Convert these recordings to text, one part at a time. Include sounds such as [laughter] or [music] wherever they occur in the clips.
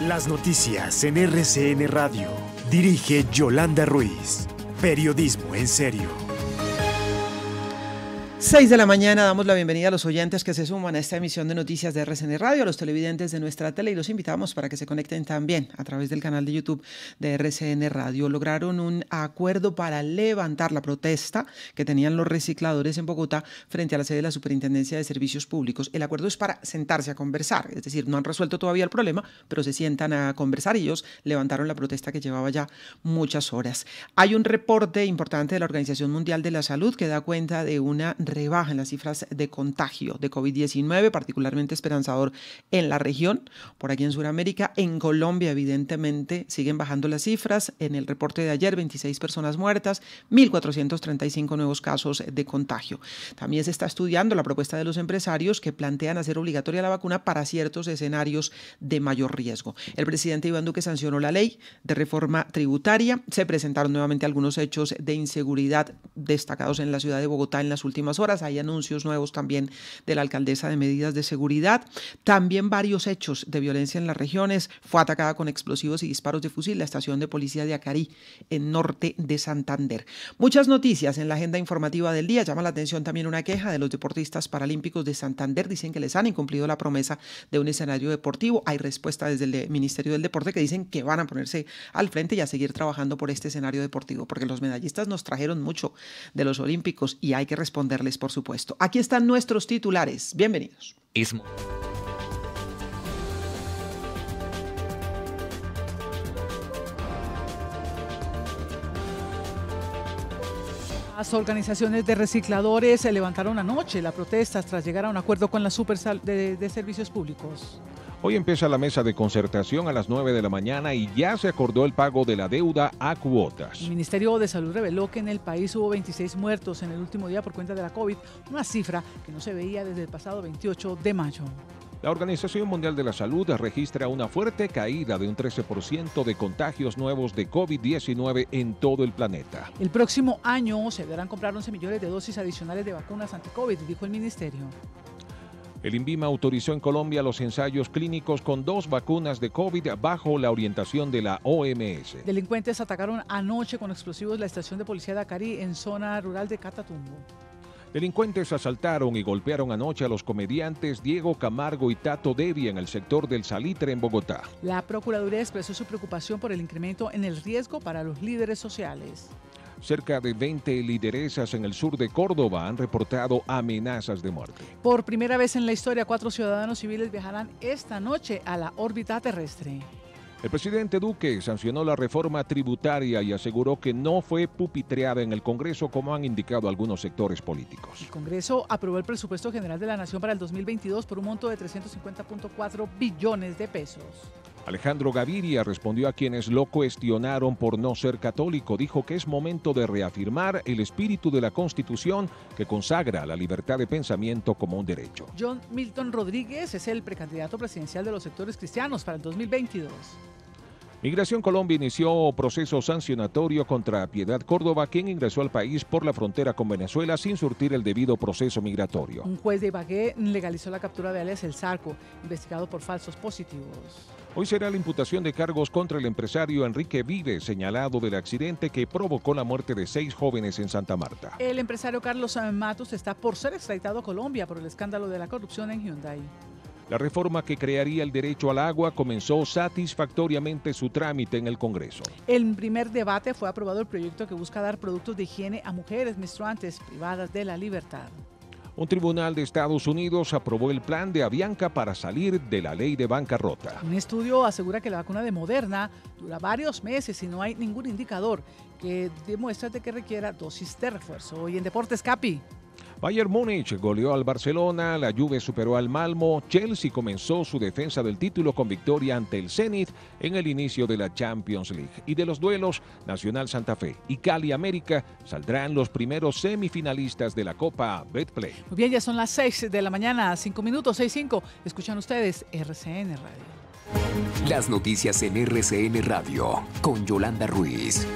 Las noticias en RCN Radio. Dirige Yolanda Ruiz. Periodismo en serio. 6 de la mañana damos la bienvenida a los oyentes que se suman a esta emisión de noticias de RCN Radio, a los televidentes de nuestra tele y los invitamos para que se conecten también a través del canal de YouTube de RCN Radio. Lograron un acuerdo para levantar la protesta que tenían los recicladores en Bogotá frente a la sede de la Superintendencia de Servicios Públicos. El acuerdo es para sentarse a conversar, es decir, no han resuelto todavía el problema, pero se sientan a conversar y ellos levantaron la protesta que llevaba ya muchas horas. Hay un reporte importante de la Organización Mundial de la Salud que da cuenta de una bajan las cifras de contagio de COVID-19, particularmente esperanzador en la región, por aquí en Sudamérica. En Colombia, evidentemente, siguen bajando las cifras. En el reporte de ayer, 26 personas muertas, 1.435 nuevos casos de contagio. También se está estudiando la propuesta de los empresarios que plantean hacer obligatoria la vacuna para ciertos escenarios de mayor riesgo. El presidente Iván Duque sancionó la ley de reforma tributaria. Se presentaron nuevamente algunos hechos de inseguridad destacados en la ciudad de Bogotá en las últimas horas hay anuncios nuevos también de la alcaldesa de medidas de seguridad. También varios hechos de violencia en las regiones. Fue atacada con explosivos y disparos de fusil la estación de policía de Acarí, en norte de Santander. Muchas noticias en la agenda informativa del día. Llama la atención también una queja de los deportistas paralímpicos de Santander. Dicen que les han incumplido la promesa de un escenario deportivo. Hay respuesta desde el Ministerio del Deporte que dicen que van a ponerse al frente y a seguir trabajando por este escenario deportivo, porque los medallistas nos trajeron mucho de los olímpicos y hay que responderles por supuesto. Aquí están nuestros titulares. Bienvenidos. Las organizaciones de recicladores se levantaron anoche la protesta tras llegar a un acuerdo con la Super de Servicios Públicos. Hoy empieza la mesa de concertación a las 9 de la mañana y ya se acordó el pago de la deuda a cuotas. El Ministerio de Salud reveló que en el país hubo 26 muertos en el último día por cuenta de la COVID, una cifra que no se veía desde el pasado 28 de mayo. La Organización Mundial de la Salud registra una fuerte caída de un 13% de contagios nuevos de COVID-19 en todo el planeta. El próximo año se deberán comprar 11 millones de dosis adicionales de vacunas anti-COVID, dijo el ministerio. El INVIMA autorizó en Colombia los ensayos clínicos con dos vacunas de COVID bajo la orientación de la OMS. Delincuentes atacaron anoche con explosivos la estación de policía de Acari en zona rural de Catatumbo. Delincuentes asaltaron y golpearon anoche a los comediantes Diego Camargo y Tato Devi en el sector del Salitre en Bogotá. La Procuraduría expresó su preocupación por el incremento en el riesgo para los líderes sociales. Cerca de 20 lideresas en el sur de Córdoba han reportado amenazas de muerte. Por primera vez en la historia, cuatro ciudadanos civiles viajarán esta noche a la órbita terrestre. El presidente Duque sancionó la reforma tributaria y aseguró que no fue pupitreada en el Congreso como han indicado algunos sectores políticos. El Congreso aprobó el presupuesto general de la Nación para el 2022 por un monto de 350.4 billones de pesos. Alejandro Gaviria respondió a quienes lo cuestionaron por no ser católico. Dijo que es momento de reafirmar el espíritu de la Constitución que consagra la libertad de pensamiento como un derecho. John Milton Rodríguez es el precandidato presidencial de los sectores cristianos para el 2022. Migración Colombia inició proceso sancionatorio contra Piedad Córdoba, quien ingresó al país por la frontera con Venezuela sin surtir el debido proceso migratorio. Un juez de Ibagué legalizó la captura de Alex El Zarco, investigado por falsos positivos. Hoy será la imputación de cargos contra el empresario Enrique Vive, señalado del accidente que provocó la muerte de seis jóvenes en Santa Marta. El empresario Carlos Matos está por ser extraditado a Colombia por el escándalo de la corrupción en Hyundai. La reforma que crearía el derecho al agua comenzó satisfactoriamente su trámite en el Congreso. El primer debate fue aprobado el proyecto que busca dar productos de higiene a mujeres menstruantes privadas de la libertad un tribunal de Estados Unidos aprobó el plan de Avianca para salir de la ley de bancarrota. Un estudio asegura que la vacuna de Moderna dura varios meses y no hay ningún indicador que demuestre que requiera dosis de refuerzo. Hoy en Deportes Capi. Bayern Múnich goleó al Barcelona, la Juve superó al Malmo, Chelsea comenzó su defensa del título con victoria ante el Zenit en el inicio de la Champions League. Y de los duelos, Nacional Santa Fe y Cali América saldrán los primeros semifinalistas de la Copa Betplay. Muy bien, ya son las 6 de la mañana, 5 minutos, 6-5. Escuchan ustedes RCN Radio. Las noticias en RCN Radio con Yolanda Ruiz.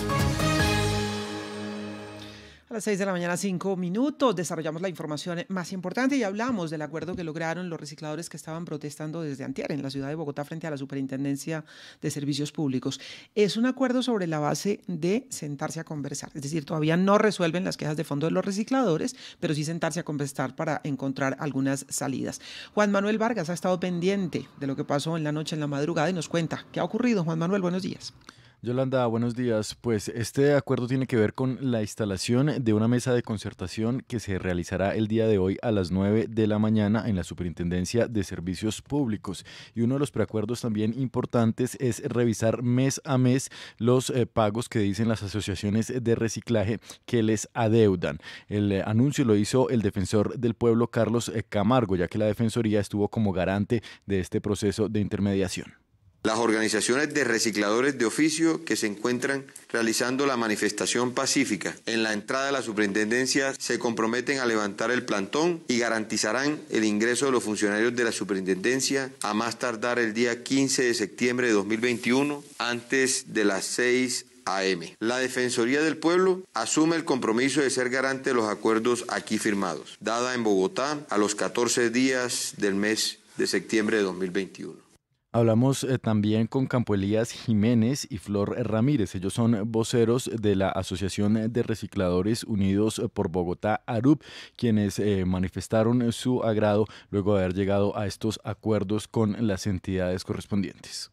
A las seis de la mañana, cinco minutos, desarrollamos la información más importante y hablamos del acuerdo que lograron los recicladores que estaban protestando desde antier en la ciudad de Bogotá frente a la Superintendencia de Servicios Públicos. Es un acuerdo sobre la base de sentarse a conversar, es decir, todavía no resuelven las quejas de fondo de los recicladores, pero sí sentarse a conversar para encontrar algunas salidas. Juan Manuel Vargas ha estado pendiente de lo que pasó en la noche, en la madrugada, y nos cuenta qué ha ocurrido. Juan Manuel, buenos días. Yolanda, buenos días. Pues este acuerdo tiene que ver con la instalación de una mesa de concertación que se realizará el día de hoy a las 9 de la mañana en la Superintendencia de Servicios Públicos. Y uno de los preacuerdos también importantes es revisar mes a mes los eh, pagos que dicen las asociaciones de reciclaje que les adeudan. El eh, anuncio lo hizo el defensor del pueblo Carlos eh, Camargo, ya que la Defensoría estuvo como garante de este proceso de intermediación las organizaciones de recicladores de oficio que se encuentran realizando la manifestación pacífica en la entrada de la superintendencia se comprometen a levantar el plantón y garantizarán el ingreso de los funcionarios de la superintendencia a más tardar el día 15 de septiembre de 2021 antes de las 6 AM. La Defensoría del Pueblo asume el compromiso de ser garante de los acuerdos aquí firmados, dada en Bogotá a los 14 días del mes de septiembre de 2021. Hablamos eh, también con Campoelías Jiménez y Flor Ramírez. Ellos son voceros de la Asociación de Recicladores Unidos eh, por Bogotá, ARUP, quienes eh, manifestaron su agrado luego de haber llegado a estos acuerdos con las entidades correspondientes.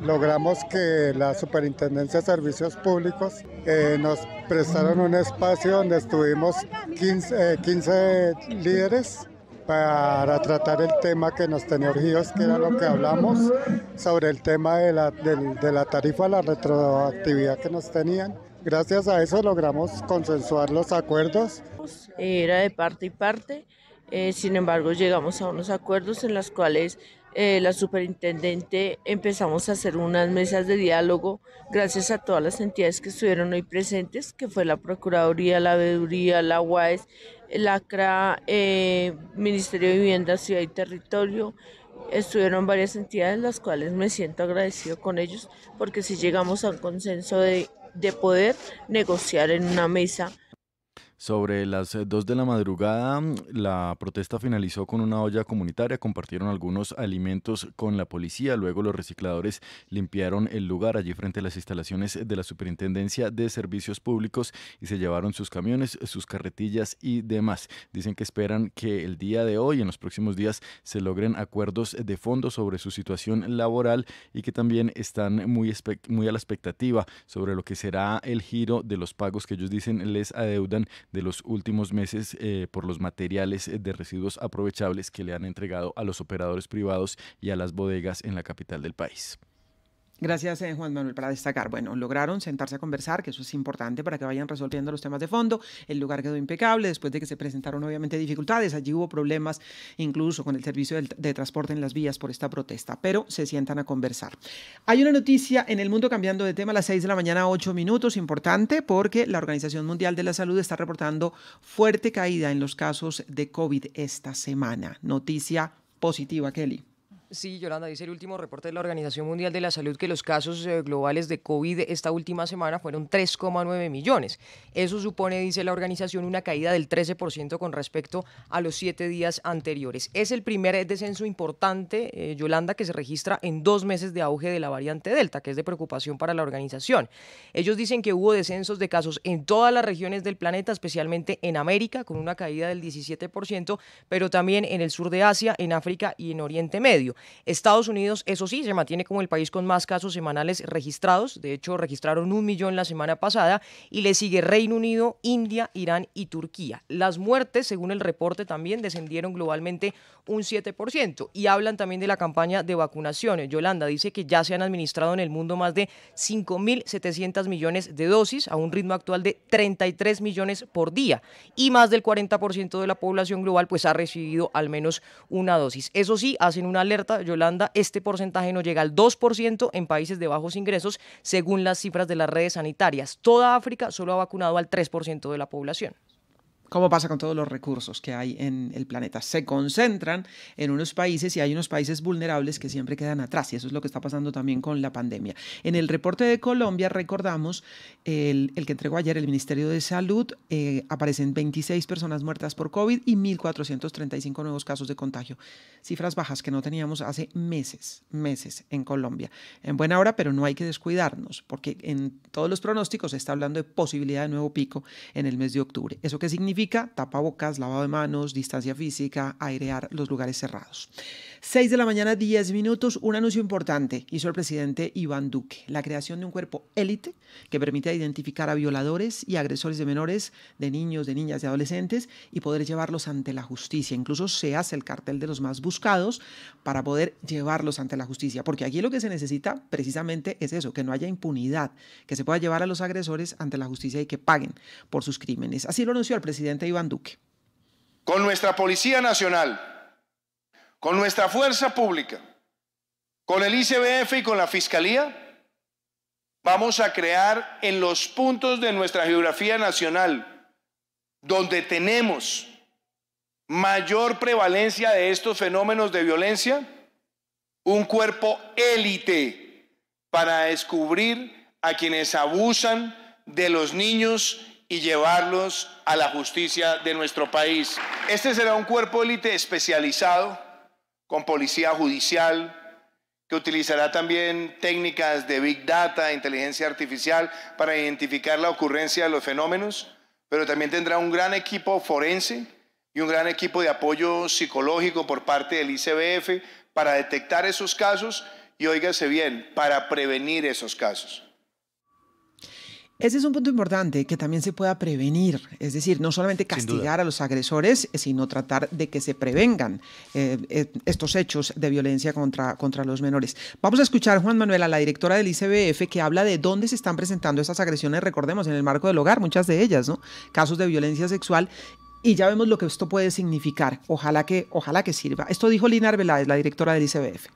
logramos que la Superintendencia de Servicios Públicos nos prestaron un espacio donde estuvimos 15, 15 líderes para tratar el tema que nos tenía urgidos, que era lo que hablamos, sobre el tema de la, de, la tarifa, la retroactividad que nos tenían. Gracias a eso logramos consensuar los acuerdos. Era de parte y parte, eh, sin embargo llegamos a unos acuerdos en los cuales eh, la superintendente empezamos a hacer unas mesas de diálogo gracias a todas las entidades que estuvieron hoy presentes, que fue la Procuraduría, la Veeduría, la UAES, la CRA, eh, Ministerio de Vivienda, Ciudad y Territorio. Estuvieron varias entidades, las cuales me siento agradecido con ellos, porque si llegamos a un consenso de, de poder negociar en una mesa sobre las 2 eh, de la madrugada, la protesta finalizó con una olla comunitaria. Compartieron algunos alimentos con la policía. Luego los recicladores limpiaron el lugar allí frente a las instalaciones de la Superintendencia de Servicios Públicos y se llevaron sus camiones, sus carretillas y demás. Dicen que esperan que el día de hoy, en los próximos días, se logren acuerdos de fondo sobre su situación laboral y que también están muy, muy a la expectativa sobre lo que será el giro de los pagos que ellos dicen les adeudan de los últimos meses eh, por los materiales eh, de residuos aprovechables que le han entregado a los operadores privados y a las bodegas en la capital del país. Gracias, eh, Juan Manuel, para destacar. Bueno, lograron sentarse a conversar, que eso es importante para que vayan resolviendo los temas de fondo. El lugar quedó impecable después de que se presentaron obviamente dificultades. Allí hubo problemas incluso con el servicio de transporte en las vías por esta protesta, pero se sientan a conversar. Hay una noticia en el mundo cambiando de tema a las 6 de la mañana, ocho minutos, importante porque la Organización Mundial de la Salud está reportando fuerte caída en los casos de COVID esta semana. Noticia positiva, Kelly. Sí, Yolanda, dice el último reporte de la Organización Mundial de la Salud que los casos eh, globales de COVID esta última semana fueron 3,9 millones. Eso supone, dice la organización, una caída del 13% con respecto a los siete días anteriores. Es el primer descenso importante, eh, Yolanda, que se registra en dos meses de auge de la variante Delta, que es de preocupación para la organización. Ellos dicen que hubo descensos de casos en todas las regiones del planeta, especialmente en América, con una caída del 17%, pero también en el sur de Asia, en África y en Oriente Medio. Estados Unidos, eso sí, se mantiene como el país con más casos semanales registrados. De hecho, registraron un millón la semana pasada y le sigue Reino Unido, India, Irán y Turquía. Las muertes, según el reporte también, descendieron globalmente un 7%. Y hablan también de la campaña de vacunaciones. Yolanda dice que ya se han administrado en el mundo más de 5.700 millones de dosis a un ritmo actual de 33 millones por día. Y más del 40% de la población global pues ha recibido al menos una dosis. Eso sí, hacen una alerta Yolanda, este porcentaje no llega al 2% en países de bajos ingresos, según las cifras de las redes sanitarias. Toda África solo ha vacunado al 3% de la población como pasa con todos los recursos que hay en el planeta. Se concentran en unos países y hay unos países vulnerables que siempre quedan atrás y eso es lo que está pasando también con la pandemia. En el reporte de Colombia, recordamos, el, que entregó ayer el Ministerio de Salud, eh, aparecen 26 personas muertas por COVID y 1.435 nuevos casos de contagio. Cifras bajas que no teníamos hace meses, meses en Colombia. En buena hora, pero no hay que descuidarnos porque en todos los pronósticos se está hablando de posibilidad de nuevo pico en el mes de octubre. ¿Eso qué significa? tapa tapabocas, lavado de manos, distancia física, airear los lugares cerrados. 6 de la mañana, 10 minutos, un anuncio importante hizo el presidente Iván Duque, la creación de un cuerpo élite que permite identificar a violadores y agresores de menores, de niños, de niñas y adolescentes y poder llevarlos ante la justicia. Incluso se hace el cartel de los más buscados para poder llevarlos ante la justicia, porque aquí lo que se necesita precisamente es eso, que no haya impunidad, que se pueda llevar a los agresores ante la justicia y que paguen por sus crímenes. Así lo anunció el presidente Duque. Con nuestra Policía Nacional, con nuestra Fuerza Pública, con el ICBF y con la Fiscalía, vamos a crear en los puntos de nuestra geografía nacional donde tenemos mayor prevalencia de estos fenómenos de violencia, un cuerpo élite para descubrir a quienes abusan de los niños y llevarlos a la justicia de nuestro país. Este será un cuerpo élite especializado con policía judicial, que utilizará también técnicas de Big Data, inteligencia artificial, para identificar la ocurrencia de los fenómenos, pero también tendrá un gran equipo forense y un gran equipo de apoyo psicológico por parte del ICBF para detectar esos casos y, óigase bien, para prevenir esos casos. Ese es un punto importante, que también se pueda prevenir, es decir, no solamente castigar a los agresores, sino tratar de que se prevengan eh, eh, estos hechos de violencia contra, contra los menores. Vamos a escuchar, Juan Manuel, a la directora del ICBF, que habla de dónde se están presentando estas agresiones, recordemos, en el marco del hogar, muchas de ellas, ¿no? Casos de violencia sexual y ya vemos lo que esto puede significar. Ojalá que, ojalá que sirva. Esto dijo Lina Arbeláez, la directora del ICBF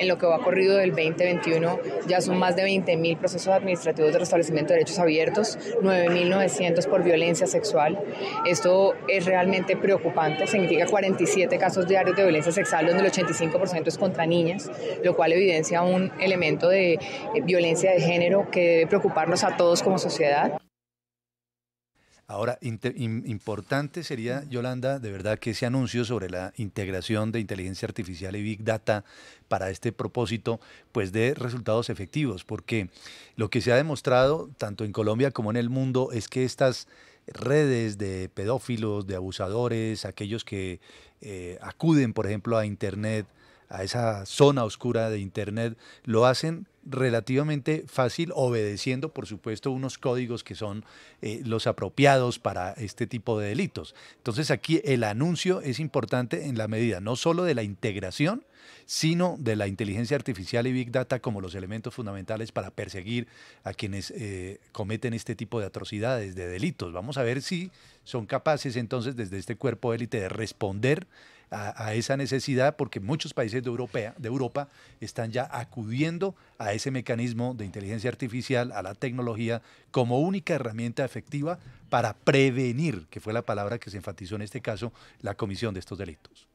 en lo que va ocurrido del 2021 ya son más de 20.000 procesos administrativos de restablecimiento de derechos abiertos, 9.900 por violencia sexual. Esto es realmente preocupante, significa 47 casos diarios de violencia sexual donde el 85% es contra niñas, lo cual evidencia un elemento de eh, violencia de género que debe preocuparnos a todos como sociedad. Ahora, importante sería, Yolanda, de verdad que ese anuncio sobre la integración de inteligencia artificial y Big Data para este propósito, pues dé resultados efectivos, porque lo que se ha demostrado, tanto en Colombia como en el mundo, es que estas redes de pedófilos, de abusadores, aquellos que eh, acuden, por ejemplo, a Internet, a esa zona oscura de Internet, lo hacen relativamente fácil, obedeciendo, por supuesto, unos códigos que son eh, los apropiados para este tipo de delitos. Entonces aquí el anuncio es importante en la medida no solo de la integración, sino de la inteligencia artificial y Big Data como los elementos fundamentales para perseguir a quienes eh, cometen este tipo de atrocidades, de delitos. Vamos a ver si son capaces entonces desde este cuerpo élite de responder a, esa necesidad porque muchos países de Europa están ya acudiendo a ese mecanismo de inteligencia artificial, a la tecnología, como única herramienta efectiva para prevenir, que fue la palabra que se enfatizó en este caso, la comisión de estos delitos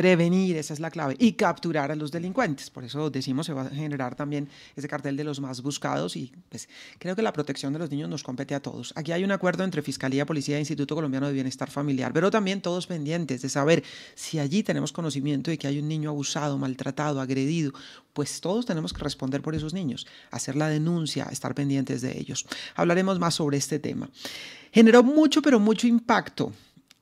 prevenir, esa es la clave, y capturar a los delincuentes. Por eso decimos, se va a generar también ese cartel de los más buscados y pues, creo que la protección de los niños nos compete a todos. Aquí hay un acuerdo entre Fiscalía, Policía e Instituto Colombiano de Bienestar Familiar, pero también todos pendientes de saber si allí tenemos conocimiento de que hay un niño abusado, maltratado, agredido, pues todos tenemos que responder por esos niños, hacer la denuncia, estar pendientes de ellos. Hablaremos más sobre este tema. Generó mucho, pero mucho impacto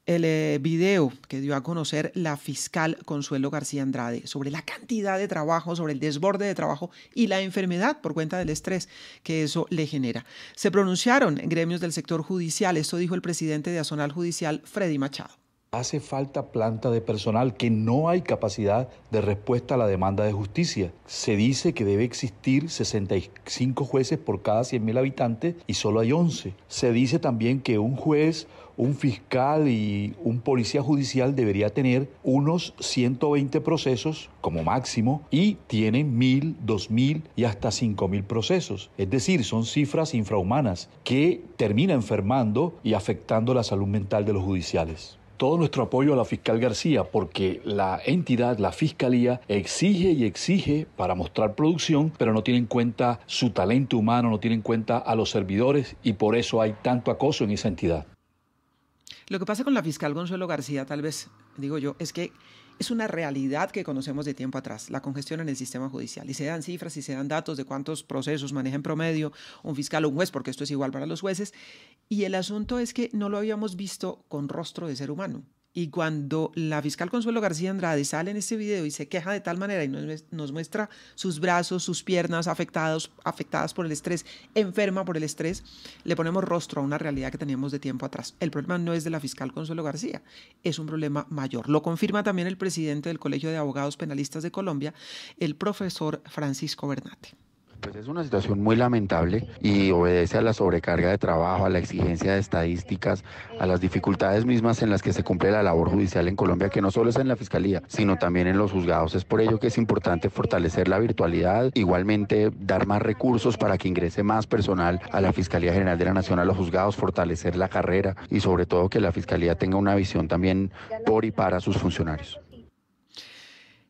el eh, video que dio a conocer la fiscal Consuelo García Andrade sobre la cantidad de trabajo, sobre el desborde de trabajo y la enfermedad por cuenta del estrés que eso le genera. Se pronunciaron gremios del sector judicial, Eso dijo el presidente de Azonal Judicial, Freddy Machado. Hace falta planta de personal, que no hay capacidad de respuesta a la demanda de justicia. Se dice que debe existir 65 jueces por cada 100.000 habitantes y solo hay 11. Se dice también que un juez un fiscal y un policía judicial debería tener unos 120 procesos como máximo y tienen 1000, 2000 y hasta 5000 procesos. Es decir, son cifras infrahumanas que terminan enfermando y afectando la salud mental de los judiciales todo nuestro apoyo a la fiscal García porque la entidad, la fiscalía, exige y exige para mostrar producción, pero no tiene en cuenta su talento humano, no tiene en cuenta a los servidores y por eso hay tanto acoso en esa entidad. Lo que pasa con la fiscal Gonzalo García, tal vez, digo yo, es que es una realidad que conocemos de tiempo atrás, la congestión en el sistema judicial. Y se dan cifras y se dan datos de cuántos procesos maneja en promedio un fiscal o un juez, porque esto es igual para los jueces. Y el asunto es que no lo habíamos visto con rostro de ser humano. Y cuando la fiscal Consuelo García Andrade sale en este video y se queja de tal manera y nos, muestra sus brazos, sus piernas afectados, afectadas por el estrés, enferma por el estrés, le ponemos rostro a una realidad que teníamos de tiempo atrás. El problema no es de la fiscal Consuelo García, es un problema mayor. Lo confirma también el presidente del Colegio de Abogados Penalistas de Colombia, el profesor Francisco Bernate. Pues es una situación muy lamentable y obedece a la sobrecarga de trabajo, a la exigencia de estadísticas, a las dificultades mismas en las que se cumple la labor judicial en Colombia, que no solo es en la Fiscalía, sino también en los juzgados. Es por ello que es importante fortalecer la virtualidad, igualmente dar más recursos para que ingrese más personal a la Fiscalía General de la Nación, a los juzgados, fortalecer la carrera y sobre todo que la Fiscalía tenga una visión también por y para sus funcionarios.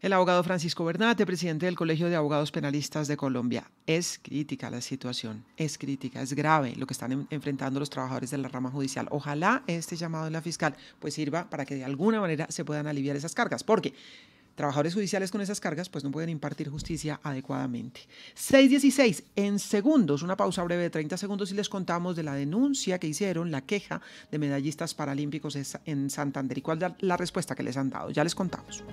El abogado Francisco Bernate, presidente del Colegio de Abogados Penalistas de Colombia. Es crítica la situación, es crítica, es grave lo que están enfrentando los trabajadores de la rama judicial. Ojalá este llamado de la fiscal pues sirva para que de alguna manera se puedan aliviar esas cargas, porque trabajadores judiciales con esas cargas pues no pueden impartir justicia adecuadamente. 6.16, en segundos, una pausa breve de 30 segundos y les contamos de la denuncia que hicieron, la queja de medallistas paralímpicos en Santander y cuál la respuesta que les han dado. Ya les contamos.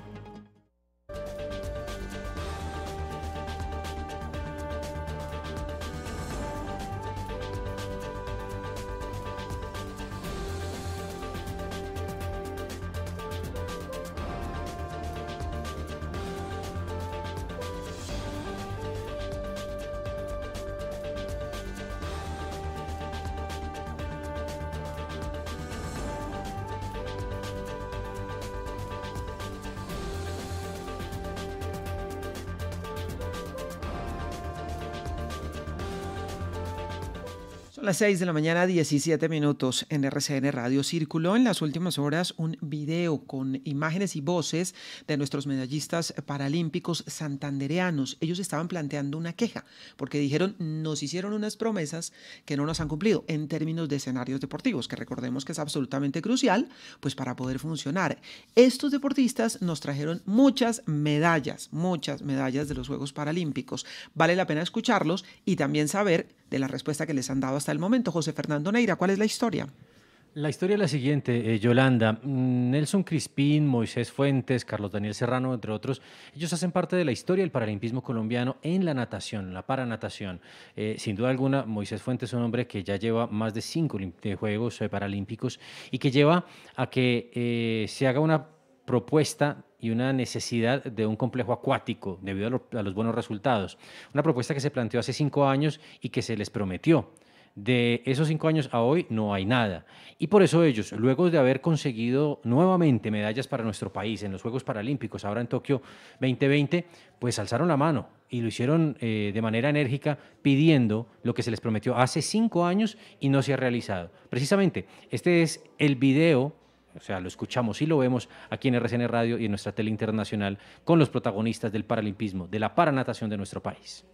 6 de la mañana, 17 minutos en RCN Radio. Circuló en las últimas horas un video con imágenes y voces de nuestros medallistas paralímpicos santandereanos. Ellos estaban planteando una queja porque dijeron nos hicieron unas promesas que no nos han cumplido en términos de escenarios deportivos, que recordemos que es absolutamente crucial pues para poder funcionar. Estos deportistas nos trajeron muchas medallas, muchas medallas de los Juegos Paralímpicos. Vale la pena escucharlos y también saber de la respuesta que les han dado hasta el momento, José Fernando Neira. ¿Cuál es la historia? La historia es la siguiente, eh, Yolanda. Mm, Nelson Crispín, Moisés Fuentes, Carlos Daniel Serrano, entre otros, ellos hacen parte de la historia del paralimpismo colombiano en la natación, la paranatación. Eh, sin duda alguna, Moisés Fuentes es un hombre que ya lleva más de cinco Juegos eh, Paralímpicos y que lleva a que se haga una propuesta y una necesidad de un complejo acuático debido a, a los buenos resultados. Una propuesta que se planteó hace cinco años y que se les prometió. De esos cinco años a hoy no hay nada. Y por eso ellos, luego de haber conseguido nuevamente medallas para nuestro país en los Juegos Paralímpicos, ahora en Tokio 2020, pues alzaron la mano y lo hicieron eh, de manera enérgica pidiendo lo que se les prometió hace cinco años y no se ha realizado. Precisamente, este es el video o sea, lo escuchamos y lo vemos aquí en RCN Radio y en nuestra tele internacional con los protagonistas del paralimpismo, de la paranatación de nuestro país.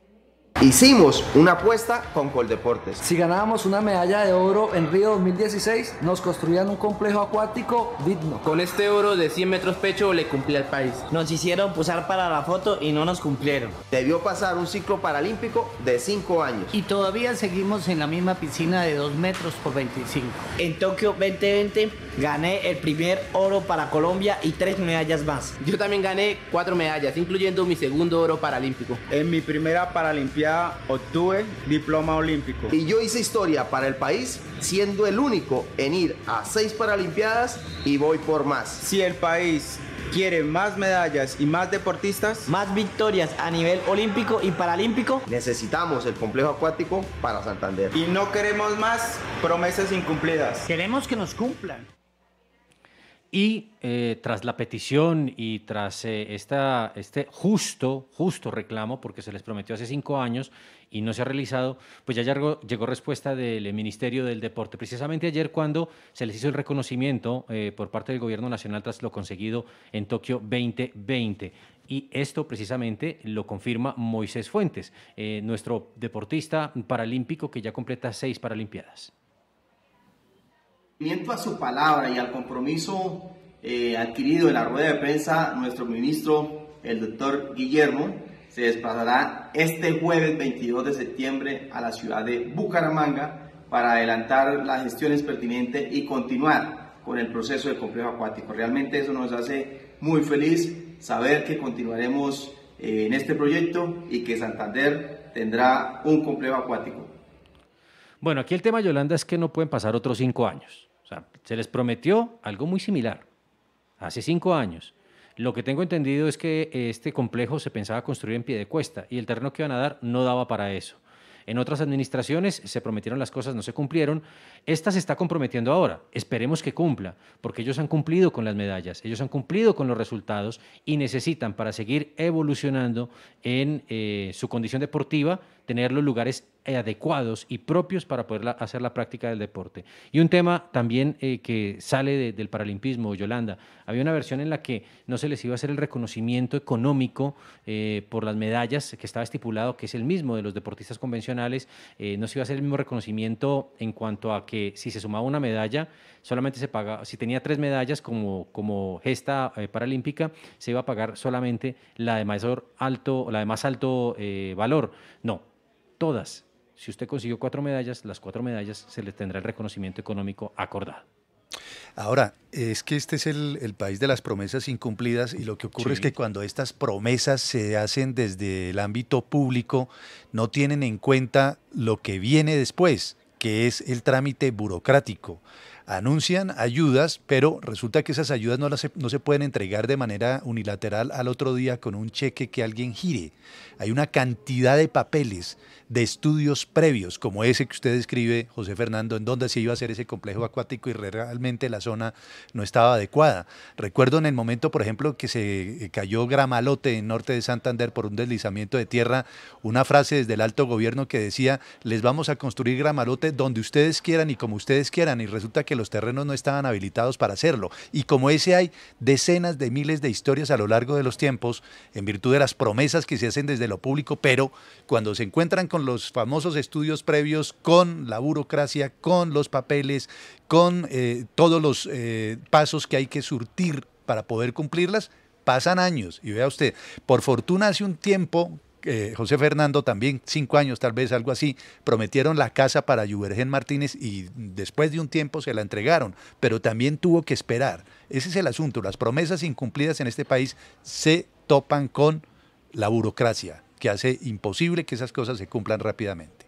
Hicimos una apuesta con Coldeportes. Si ganábamos una medalla de oro en Río 2016, nos construían un complejo acuático digno. Con este oro de 100 metros pecho le cumplí al país. Nos hicieron posar para la foto y no nos cumplieron. Debió pasar un ciclo paralímpico de 5 años. Y todavía seguimos en la misma piscina de 2 metros por 25. En Tokio 2020 gané el primer oro para Colombia y 3 medallas más. Yo también gané 4 medallas, incluyendo mi segundo oro paralímpico. En mi primera paralimpiada obtuve diploma olímpico. Y yo hice historia para el país, siendo el único en ir a seis Paralimpiadas y voy por más. Si el país quiere más medallas y más deportistas, más victorias a nivel olímpico y paralímpico, necesitamos el complejo acuático para Santander. Y no queremos más promesas incumplidas. Queremos que nos cumplan. Y eh, tras la petición y tras eh, esta, este justo, justo reclamo, porque se les prometió hace cinco años y no se ha realizado, pues ya llegó, respuesta del Ministerio del Deporte. Precisamente ayer cuando se les hizo el reconocimiento eh, por parte del Gobierno Nacional tras lo conseguido en Tokio 2020. Y esto precisamente lo confirma Moisés Fuentes, nuestro deportista paralímpico que ya completa seis Paralimpiadas a su palabra y al compromiso eh, adquirido en la rueda de prensa, nuestro ministro, el doctor Guillermo, se desplazará este jueves 22 de septiembre a la ciudad de Bucaramanga para adelantar las gestiones pertinentes y continuar con el proceso de complejo acuático. Realmente eso nos hace muy feliz saber que continuaremos eh, en este proyecto y que Santander tendrá un complejo acuático. Bueno, aquí el tema, Yolanda, es que no pueden pasar otros cinco años se les prometió algo muy similar hace cinco años. Lo que tengo entendido es que este complejo se pensaba construir en pie de cuesta y el terreno que iban a dar no daba para eso. En otras administraciones se prometieron las cosas, no se cumplieron. Esta se está comprometiendo ahora. Esperemos que cumpla, porque ellos han cumplido con las medallas, ellos han cumplido con los resultados y necesitan para seguir evolucionando en eh, su condición deportiva tener los lugares eh, adecuados y propios para poder hacer la práctica del deporte. Y un tema también eh, que sale del paralimpismo, Yolanda, había una versión en la que no se les iba a hacer el reconocimiento económico eh, por las medallas que estaba estipulado, que es el mismo de los deportistas convencionales, no se iba a hacer el mismo reconocimiento en cuanto a que si se sumaba una medalla, solamente se pagaba, si tenía tres medallas como, como gesta paralímpica, se iba a pagar solamente la de mayor alto, la de más alto valor. No, todas. Si usted consiguió cuatro medallas, las cuatro medallas se le tendrá el reconocimiento económico acordado. Ahora, es que este es el, país de las promesas incumplidas y lo que ocurre es que cuando estas promesas se hacen desde el ámbito público, no tienen en cuenta lo que viene después, que es el trámite burocrático anuncian ayudas, pero resulta que esas ayudas no, no se pueden entregar de manera unilateral al otro día con un cheque que alguien gire. Hay una cantidad de papeles, de estudios previos, como ese que usted escribe, José Fernando, en donde se iba a hacer ese complejo acuático y realmente la zona no estaba adecuada. Recuerdo en el momento, por ejemplo, que se eh, cayó Gramalote en norte de Santander por un deslizamiento de tierra, una frase desde el alto gobierno que decía, les vamos a construir Gramalote donde ustedes quieran y como ustedes quieran, y resulta que los terrenos no estaban habilitados para hacerlo. Y como ese hay decenas de miles de historias a lo largo de los tiempos, en virtud de las promesas que se hacen desde lo público, pero cuando se encuentran con los famosos estudios previos, con la burocracia, con los papeles, con eh, todos los eh, pasos que hay que surtir para poder cumplirlas, pasan años. Y vea usted, por fortuna hace un tiempo José Fernando también, cinco años tal vez, algo así, prometieron la casa para Yubergen Martínez y después de un tiempo se la entregaron, pero también tuvo que esperar. Ese es el asunto, las promesas incumplidas en este país se topan con la burocracia, que hace imposible que esas cosas se cumplan rápidamente.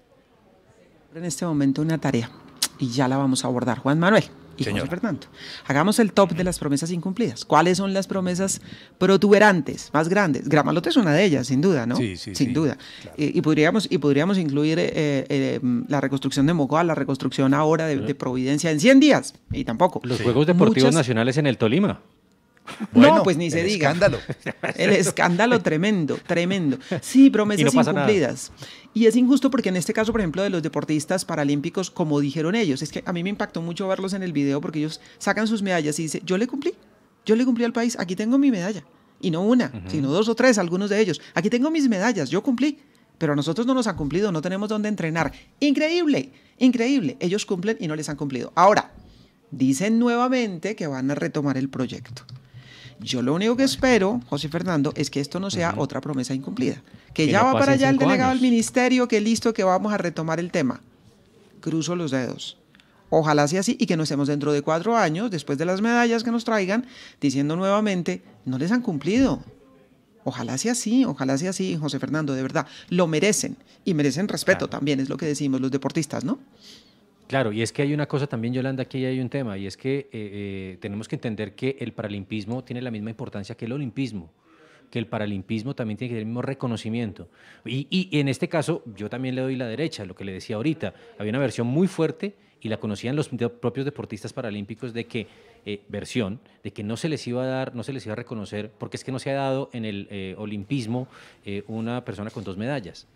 En este momento una tarea y ya la vamos a abordar. Juan Manuel y Señor. Fernando. Hagamos el top de las promesas incumplidas. ¿Cuáles son las promesas protuberantes más grandes? Gramalote es una de ellas, sin duda, ¿no? sin duda. Eh, y, podríamos, y podríamos incluir eh, eh, la reconstrucción de Mocoa, la reconstrucción ahora de, Providencia en 100 días, y tampoco. Los Juegos Deportivos Nacionales en el Tolima. Bueno, no, pues ni se diga. Escándalo. [laughs] El escándalo tremendo, tremendo. Sí, promesas incumplidas. Y es injusto porque en este caso, por ejemplo, de los deportistas paralímpicos, como dijeron ellos, es que a mí me impactó mucho verlos en el video porque ellos sacan sus medallas y dicen, yo le cumplí, yo le cumplí al país, aquí tengo mi medalla. Y no una, sino dos o tres, algunos de ellos. Aquí tengo mis medallas, yo cumplí pero a nosotros no nos han cumplido, no tenemos dónde entrenar. Increíble, increíble. Ellos cumplen y no les han cumplido. Ahora, dicen nuevamente que van a retomar el proyecto. Yo lo único que espero, José Fernando, es que esto no sea otra promesa incumplida. Que, ya va para allá el delegado del ministerio, que listo, que vamos a retomar el tema. Cruzo los dedos. Ojalá sea así y que no estemos dentro de cuatro años, después de las medallas que nos traigan, diciendo nuevamente, no les han cumplido. Ojalá sea así, ojalá sea así, José Fernando, de verdad. Lo merecen y merecen respeto también, es lo que decimos los deportistas, ¿no? Claro, y es que hay una cosa también, Yolanda, aquí hay un tema, y es que eh, eh, tenemos que entender que el paralimpismo tiene la misma importancia que el olimpismo que el paralimpismo también tiene que tener el mismo reconocimiento. Y, en este caso, yo también le doy la derecha, lo que le decía ahorita. Había una versión muy fuerte y la conocían los propios deportistas paralímpicos de que, eh, versión, de que no se les iba a dar, no se les iba a reconocer, porque es que no se ha dado en el olimpismo una persona con dos medallas.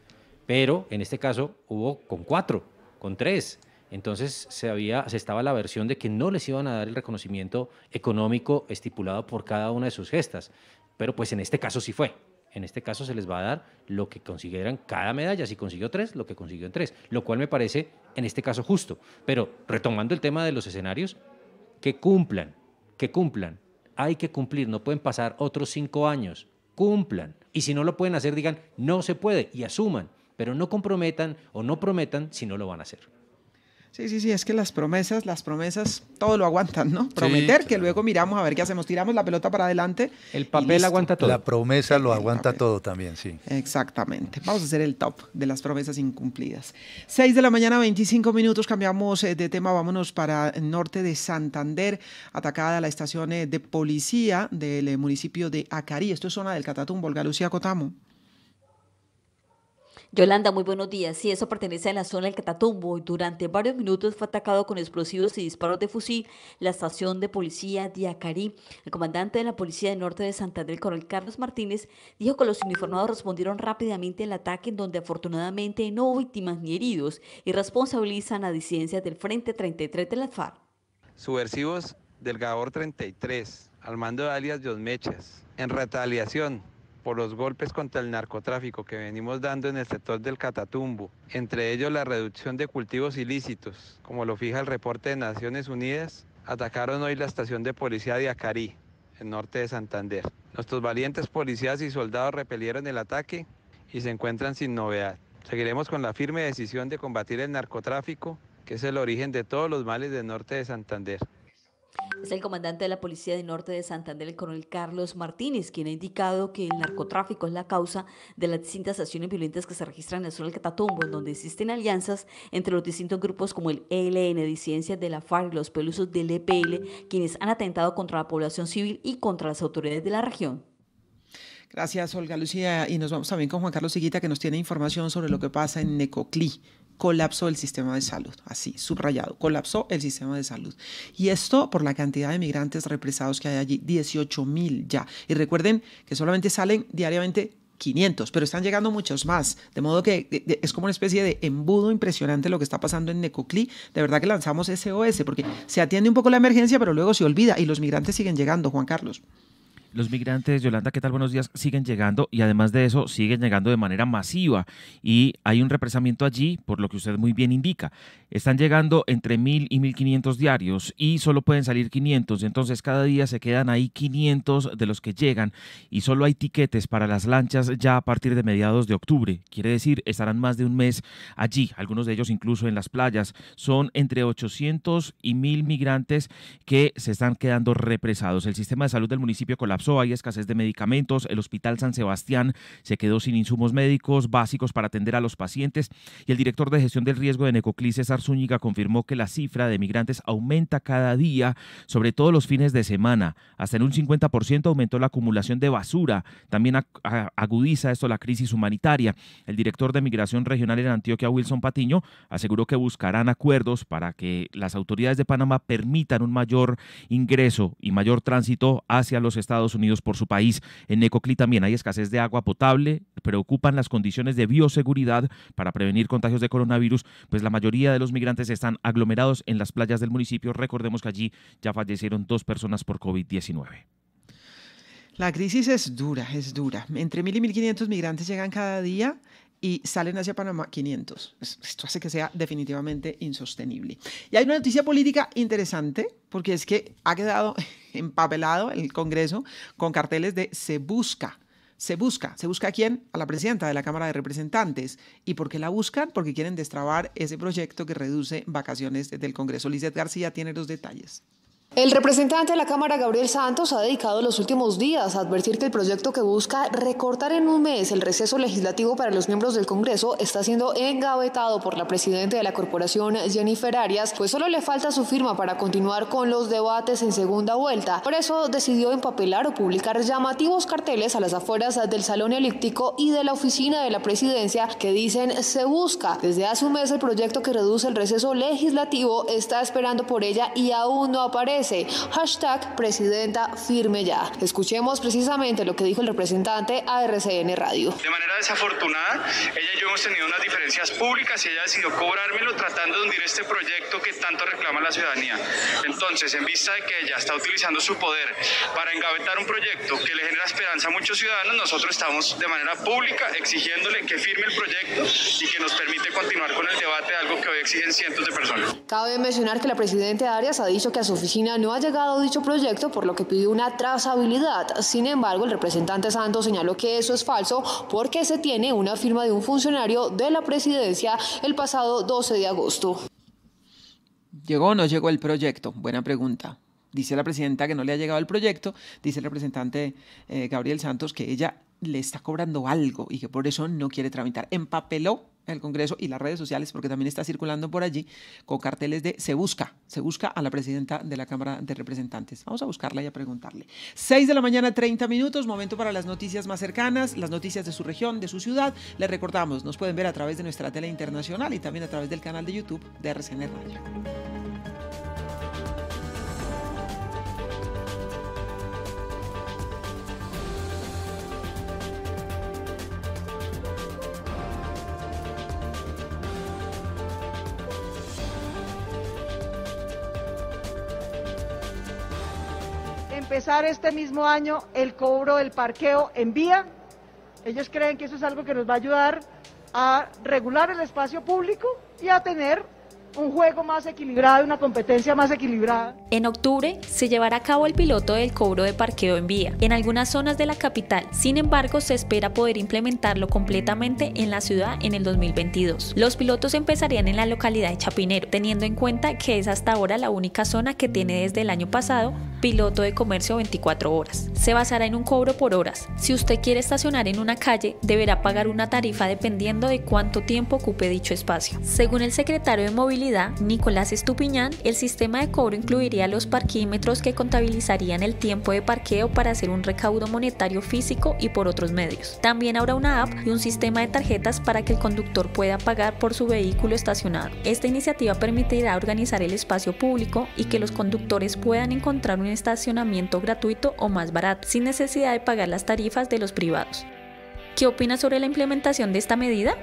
Pero en este caso hubo con cuatro, con tres. Entonces se, había, se estaba la versión de que no les iban a dar el reconocimiento económico estipulado por cada una de sus gestas, pero pues en este caso sí fue. En este caso se les va a dar lo que consiguieran cada medalla. Si consiguió tres, lo que consiguió en tres, lo cual me parece en este caso justo. Pero retomando el tema de los escenarios, que cumplan, que cumplan. Hay que cumplir, no pueden pasar otros cinco años. Cumplan. Y si no lo pueden hacer, digan, no se puede y asuman, pero no comprometan o no prometan si no lo van a hacer. Sí, sí, sí, es que las promesas, las promesas, todo lo aguantan, ¿no? Prometer que luego miramos a ver qué hacemos, tiramos la pelota para adelante. El papel aguanta todo. La promesa lo aguanta todo también, sí. Exactamente. Vamos a hacer el top de las promesas incumplidas. Seis de la mañana, 25 minutos, cambiamos eh, de tema, vámonos para el norte de Santander, atacada la estación eh, de policía del eh, municipio de Acari. Esto es zona del Catatumbo, Galucía, Cotamo. Yolanda, muy buenos días. Sí, eso pertenece a la zona del Catatumbo. y Durante varios minutos fue atacado con explosivos y disparos de fusil la estación de policía de Acarí. El comandante de la policía del norte de Santander, el coronel Carlos Martínez, dijo que los uniformados respondieron rápidamente al ataque, en donde afortunadamente no hubo víctimas ni heridos, y responsabilizan a disidencias del Frente 33 de la FARC. Subversivos del Gabor 33, al mando de alias Dios Mechas. En retaliación, por los golpes contra el narcotráfico que venimos dando en el sector del Catatumbo, entre ellos la reducción de cultivos ilícitos, como lo fija el reporte de Naciones Unidas, atacaron hoy la estación de policía de Acarí, en norte de Santander. Nuestros valientes policías y soldados repelieron el ataque y se encuentran sin novedad. Seguiremos con la firme decisión de combatir el narcotráfico, que es el origen de todos los males del norte de Santander. Es el comandante de la Policía del Norte de Santander, el coronel Carlos Martínez, quien ha indicado que el narcotráfico es la causa de las distintas acciones violentas que se registran en el sur del Catatumbo, en donde existen alianzas entre los distintos grupos como el ELN, disidencias de la FARC, los pelusos del EPL, quienes han atentado contra la población civil y contra las autoridades de la región. Gracias, Olga Lucía. Y nos vamos también con Juan Carlos Siguita, que nos tiene información sobre lo que pasa en Necoclí colapsó el sistema de salud, así, subrayado, colapsó el sistema de salud. Y esto por la cantidad de migrantes represados que hay allí, 18 mil ya. Y recuerden que solamente salen diariamente 500, pero están llegando muchos más. De modo que eh, eh, es como una especie de embudo impresionante lo que está pasando en Necoclí. De verdad que lanzamos SOS, porque se atiende un poco la emergencia, pero luego se olvida y los migrantes siguen llegando, Juan Carlos. Los migrantes, Yolanda, ¿qué tal? Buenos días. Siguen llegando y además de eso, siguen llegando de manera masiva y hay un represamiento allí, por lo que usted muy bien indica. Están llegando entre mil y 1.500 diarios y solo pueden salir 500. Entonces, cada día se quedan ahí 500 de los que llegan y solo hay tiquetes para las lanchas ya a partir de mediados de octubre. Quiere decir, estarán más de un mes allí, algunos de ellos incluso en las playas. Son entre 800 y mil migrantes que se están quedando represados. El sistema de salud del municipio la hay escasez de medicamentos, el Hospital San Sebastián se quedó sin insumos médicos básicos para atender a los pacientes y el director de gestión del riesgo de Necoclí, César Zúñiga, confirmó que la cifra de migrantes aumenta cada día, sobre todo los fines de semana. Hasta en un 50% aumentó la acumulación de basura. También agudiza esto la crisis humanitaria. El director de Migración Regional en Antioquia, Wilson Patiño, aseguró que buscarán acuerdos para que las autoridades de Panamá permitan un mayor ingreso y mayor tránsito hacia los Estados Unidos por su país. En Necoclí también hay escasez de agua potable, preocupan las condiciones de bioseguridad para prevenir contagios de coronavirus, pues la mayoría de los migrantes están aglomerados en las playas del municipio. Recordemos que allí ya fallecieron dos personas por COVID-19. La crisis es dura, es dura. Entre mil y 1.500 migrantes llegan cada día y salen hacia Panamá 500. Esto hace que sea definitivamente insostenible. Y hay una noticia política interesante, porque es que ha quedado [laughs] empapelado el Congreso con carteles de se busca. Se busca, se busca a quién? A la presidenta de la Cámara de Representantes. ¿Y por qué la buscan? Porque quieren destrabar ese proyecto que reduce vacaciones del Congreso. Lizeth García tiene los detalles. El representante de la Cámara, Gabriel Santos, ha dedicado los últimos días a advertir que el proyecto que busca recortar en un mes el receso legislativo para los miembros del Congreso está siendo engavetado por la presidenta de la corporación, Jennifer Arias, pues solo le falta su firma para continuar con los debates en segunda vuelta. Por eso decidió empapelar o publicar llamativos carteles a las afueras del Salón Elíptico y de la oficina de la presidencia que dicen se busca. Desde hace un mes el proyecto que reduce el receso legislativo está esperando por ella y aún no aparece. Hashtag presidenta firme ya. Escuchemos precisamente lo que dijo el representante a RCN Radio. De manera desafortunada, ella y yo hemos tenido unas diferencias públicas y ella decidió cobrármelo tratando de hundir este proyecto que tanto reclama la ciudadanía. Entonces, en vista de que ella está utilizando su poder para engavetar un proyecto que le genera esperanza a muchos ciudadanos, nosotros estamos de manera pública exigiéndole que firme el proyecto y que nos permite continuar con el debate algo que hoy exigen cientos de personas. Cabe mencionar que la presidenta Arias ha dicho que a su oficina no ha llegado dicho proyecto, por lo que pidió una trazabilidad. Sin embargo, el representante Santos señaló que eso es falso porque se tiene una firma de un funcionario de la presidencia el pasado 12 de agosto. ¿Llegó o no llegó el proyecto? Buena pregunta. Dice la presidenta que no le ha llegado el proyecto, dice el representante eh, Gabriel Santos que ella le está cobrando algo y que por eso no quiere tramitar. en papeló el Congreso y las redes sociales, porque también está circulando por allí, con carteles de se busca, se busca a la presidenta de la Cámara de Representantes. Vamos a buscarla y a preguntarle. 6 de la mañana, 30 minutos, momento para las noticias más cercanas, las noticias de su región, de su ciudad. Le recordamos, nos pueden ver a través de nuestra tele internacional y también a través del canal de YouTube de RCN Radio. empezar este mismo año el cobro del parqueo en vía. Ellos creen que eso es algo que nos va a ayudar a regular el espacio público y a tener un juego más equilibrado, una competencia más equilibrada. En octubre se llevará a cabo el piloto del cobro de parqueo en vía en algunas zonas de la capital. Sin embargo, se espera poder implementarlo completamente en la ciudad en el 2022. Los pilotos empezarían en la localidad de Chapinero, teniendo en cuenta que es hasta ahora la única zona que tiene desde el año pasado piloto de comercio 24 horas. Se basará en un cobro por horas. Si usted quiere estacionar en una calle, deberá pagar una tarifa dependiendo de cuánto tiempo ocupe dicho espacio. Según el secretario de Movilidad Nicolás Estupiñán, el sistema de cobro incluiría los parquímetros que contabilizarían el tiempo de parqueo para hacer un recaudo monetario físico y por otros medios. También habrá una app y un sistema de tarjetas para que el conductor pueda pagar por su vehículo estacionado. Esta iniciativa permitirá organizar el espacio público y que los conductores puedan encontrar un estacionamiento gratuito o más barato, sin necesidad de pagar las tarifas de los privados. ¿Qué opinas sobre la implementación de esta medida?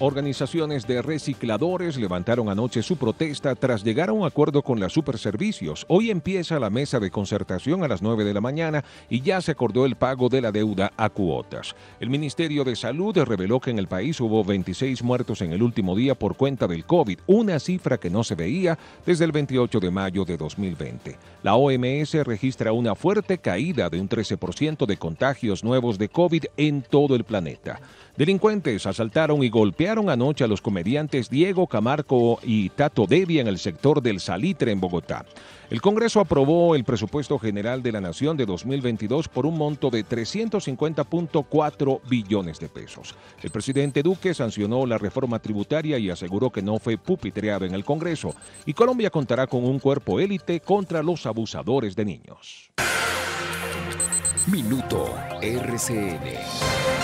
organizaciones de recicladores levantaron anoche su protesta tras llegar a un acuerdo con la Superservicios. Hoy empieza la mesa de concertación a las 9 de la mañana y ya se acordó el pago de la deuda a cuotas. El Ministerio de Salud reveló que en el país hubo 26 muertos en el último día por cuenta del COVID, una cifra que no se veía desde el 28 de mayo de 2020. La OMS registra una fuerte caída de un 13% de contagios nuevos de COVID en todo el planeta. Delincuentes asaltaron y golpearon anoche a los comediantes Diego Camarco y Tato Devia en el sector del Salitre en Bogotá. El Congreso aprobó el presupuesto general de la Nación de 2022 por un monto de 350.4 billones de pesos. El presidente Duque sancionó la reforma tributaria y aseguró que no fue pupitreado en el Congreso y Colombia contará con un cuerpo élite contra los abusadores de niños. Minuto RCN.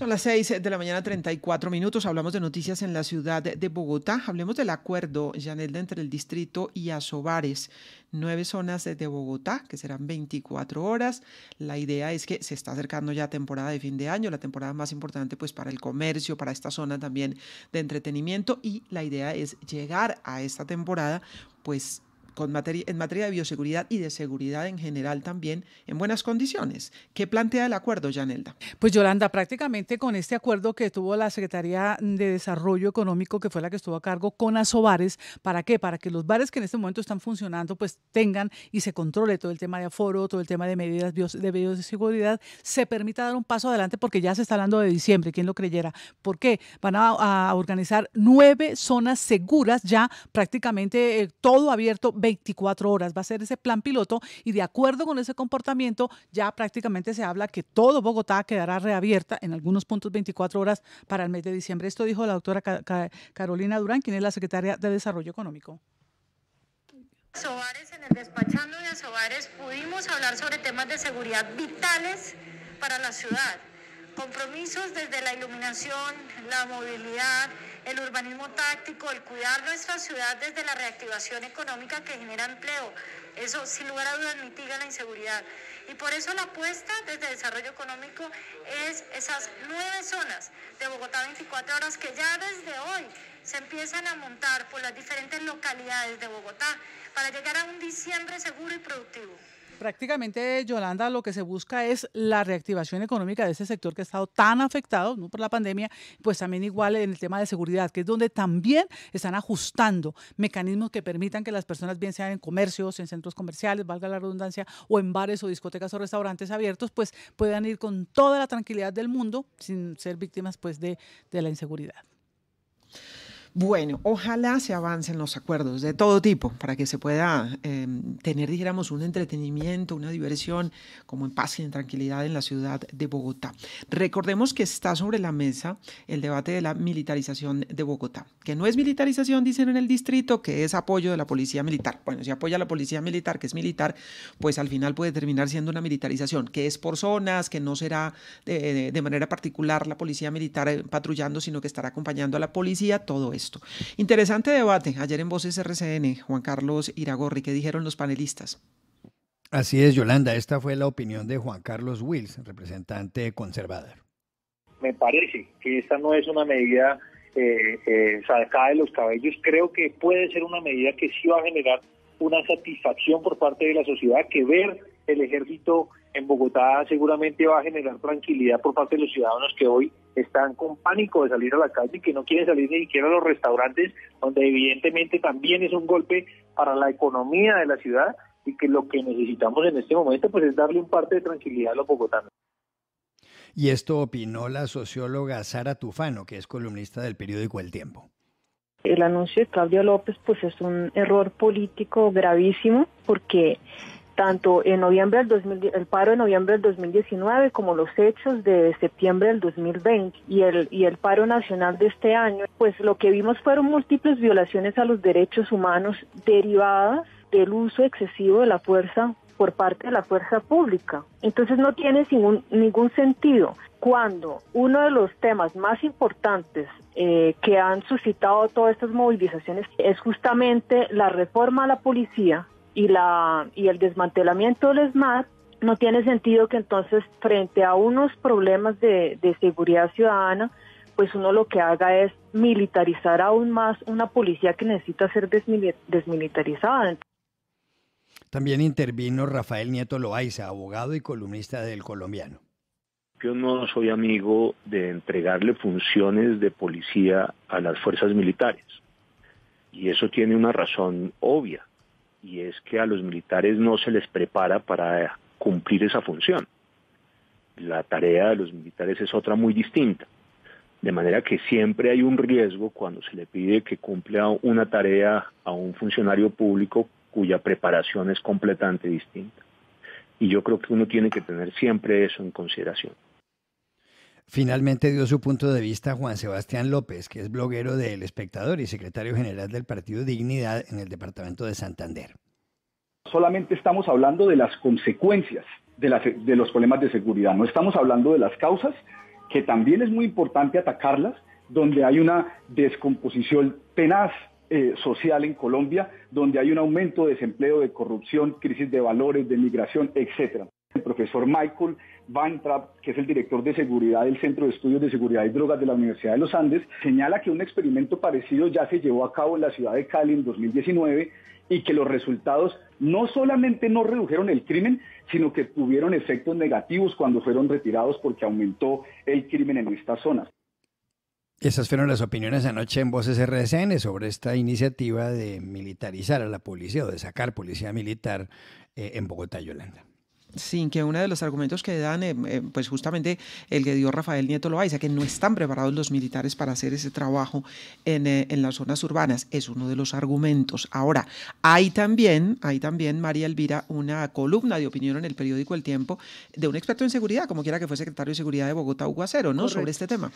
Son las 6 de la mañana 34 minutos. Hablamos de noticias en la ciudad de Bogotá. Hablemos del acuerdo, de entre el distrito y Asobares. Nueve zonas de Bogotá, que serán 24 horas. La idea es que se está acercando ya temporada de fin de año, la temporada más importante pues para el comercio, para esta zona también de entretenimiento. Y la idea es llegar a esta temporada pues en materia de bioseguridad y de seguridad en general también en buenas condiciones. ¿Qué plantea el acuerdo, Yanelda? Pues Yolanda, prácticamente con este acuerdo que tuvo la Secretaría de Desarrollo Económico, que fue la que estuvo a cargo con Asobares, ¿para qué? Para que los bares que en este momento están funcionando pues tengan y se controle todo el tema de aforo, todo el tema de medidas de bioseguridad, se permita dar un paso adelante porque ya se está hablando de diciembre, ¿quién lo creyera. ¿Por qué? Van a, organizar nueve zonas seguras ya prácticamente eh, todo abierto, 24 horas. Va a ser ese plan piloto y de acuerdo con ese comportamiento ya prácticamente se habla que todo Bogotá quedará reabierta en algunos puntos 24 horas para el mes de diciembre. Esto dijo la doctora Carolina Durán, quien es la secretaria de Desarrollo Económico. en el despachando de Sobares pudimos hablar sobre temas de seguridad vitales para la ciudad. Compromisos desde la iluminación, la movilidad, el urbanismo táctico, el cuidar nuestra ciudad desde la reactivación económica que genera empleo. Eso sin lugar a dudas mitiga la inseguridad. Y por eso la apuesta desde desarrollo económico es esas nueve zonas de Bogotá 24 horas que ya desde hoy se empiezan a montar por las diferentes localidades de Bogotá para llegar a un diciembre seguro y productivo. Prácticamente, Yolanda, lo que se busca es la reactivación económica de ese sector que ha estado tan afectado por la pandemia, pues también igual en el tema de seguridad, que es donde también están ajustando mecanismos que permitan que las personas, bien sean en comercios, en centros comerciales, valga la redundancia, o en bares o discotecas o restaurantes abiertos, pues puedan ir con toda la tranquilidad del mundo sin ser víctimas pues de, de la inseguridad. Bueno, ojalá se avancen los acuerdos de todo tipo para que se pueda em, tener, dijéramos, un entretenimiento, una diversión, como en paz y en tranquilidad en la ciudad de Bogotá. Recordemos que está sobre la mesa el debate de la militarización de Bogotá, que no es militarización, dicen en el distrito, que es apoyo de la policía militar. Bueno, si apoya a la policía militar, que es militar, pues al final puede terminar siendo una militarización, que es por zonas, que no será eh, de, de manera particular la policía militar eh, patrullando, sino que estará acompañando a la policía, todo eso. Interesante debate ayer en Voces RCN, Juan Carlos Iragorri, ¿qué dijeron los panelistas? Así es, Yolanda, esta fue la opinión de Juan Carlos Wills, representante conservador. Me parece que esta no es una medida eh, eh, sacada de los cabellos, creo que puede ser una medida que sí va a generar una satisfacción por parte de la sociedad, que ver el ejército en Bogotá seguramente va a generar tranquilidad por parte de los ciudadanos que hoy están con pánico de salir a la calle y que no quieren salir ni siquiera a los restaurantes, donde evidentemente también es un golpe para la economía de la ciudad y que lo que necesitamos en este momento pues es darle un parte de tranquilidad a los bogotanos. Y esto opinó la socióloga Sara Tufano, que es columnista del periódico El Tiempo. El anuncio de Claudio López pues es un error político gravísimo porque tanto en noviembre del el paro de noviembre del 2019 como los hechos de septiembre del 2020 y el paro nacional de este año, pues lo que vimos fueron múltiples violaciones a los derechos humanos derivadas del uso excesivo de la fuerza por parte de la fuerza pública. Entonces no tiene ningún, sentido cuando uno de los temas más importantes eh, que han suscitado todas estas movilizaciones es justamente la reforma a la policía y, la, y el desmantelamiento del SMAT, no tiene sentido que entonces frente a unos problemas de, seguridad ciudadana, pues uno lo que haga es militarizar aún más una policía que necesita ser desmilitarizada. También intervino Rafael Nieto Loaiza, abogado y columnista del colombiano. Yo no soy amigo de entregarle funciones de policía a las fuerzas militares. Y eso tiene una razón obvia y es que a los militares no se les prepara para cumplir esa función. La tarea de los militares es otra muy distinta. De manera que siempre hay un riesgo cuando se le pide que cumpla una tarea a un funcionario público cuya preparación es completamente distinta. Y yo creo que uno tiene que tener siempre eso en consideración. Finalmente dio su punto de vista Juan Sebastián López, que es bloguero del Espectador y secretario general del Partido Dignidad en el departamento de Santander. Solamente estamos hablando de las consecuencias de, de los problemas de seguridad, no estamos hablando de las causas, que también es muy importante atacarlas, donde hay una descomposición tenaz eh, social en Colombia, donde hay un aumento de desempleo, de corrupción, crisis de valores, de migración, etcétera. El profesor Michael Weintraub, que es el director de seguridad del Centro de Estudios de Seguridad y Drogas de la Universidad de los Andes, señala que un experimento parecido ya se llevó a cabo en la ciudad de Cali en 2019 y que los resultados no solamente no redujeron el crimen, sino que tuvieron efectos negativos cuando fueron retirados porque aumentó el crimen en estas zonas. Esas fueron las opiniones anoche en Voces RCN sobre esta iniciativa de militarizar a la policía o de sacar policía militar eh, en Bogotá, Yolanda. Sin que uno de los argumentos que dan, eh, eh, pues justamente el que dio Rafael Nieto Loaiza, que no están preparados los militares para hacer ese trabajo eh, en, las zonas urbanas, es uno de los argumentos. Ahora, hay también, hay también, María Elvira, una columna de opinión en el periódico El Tiempo de un experto en seguridad, como quiera que fue secretario de Seguridad de Bogotá, Hugo Acero, ¿no? Sobre este tema.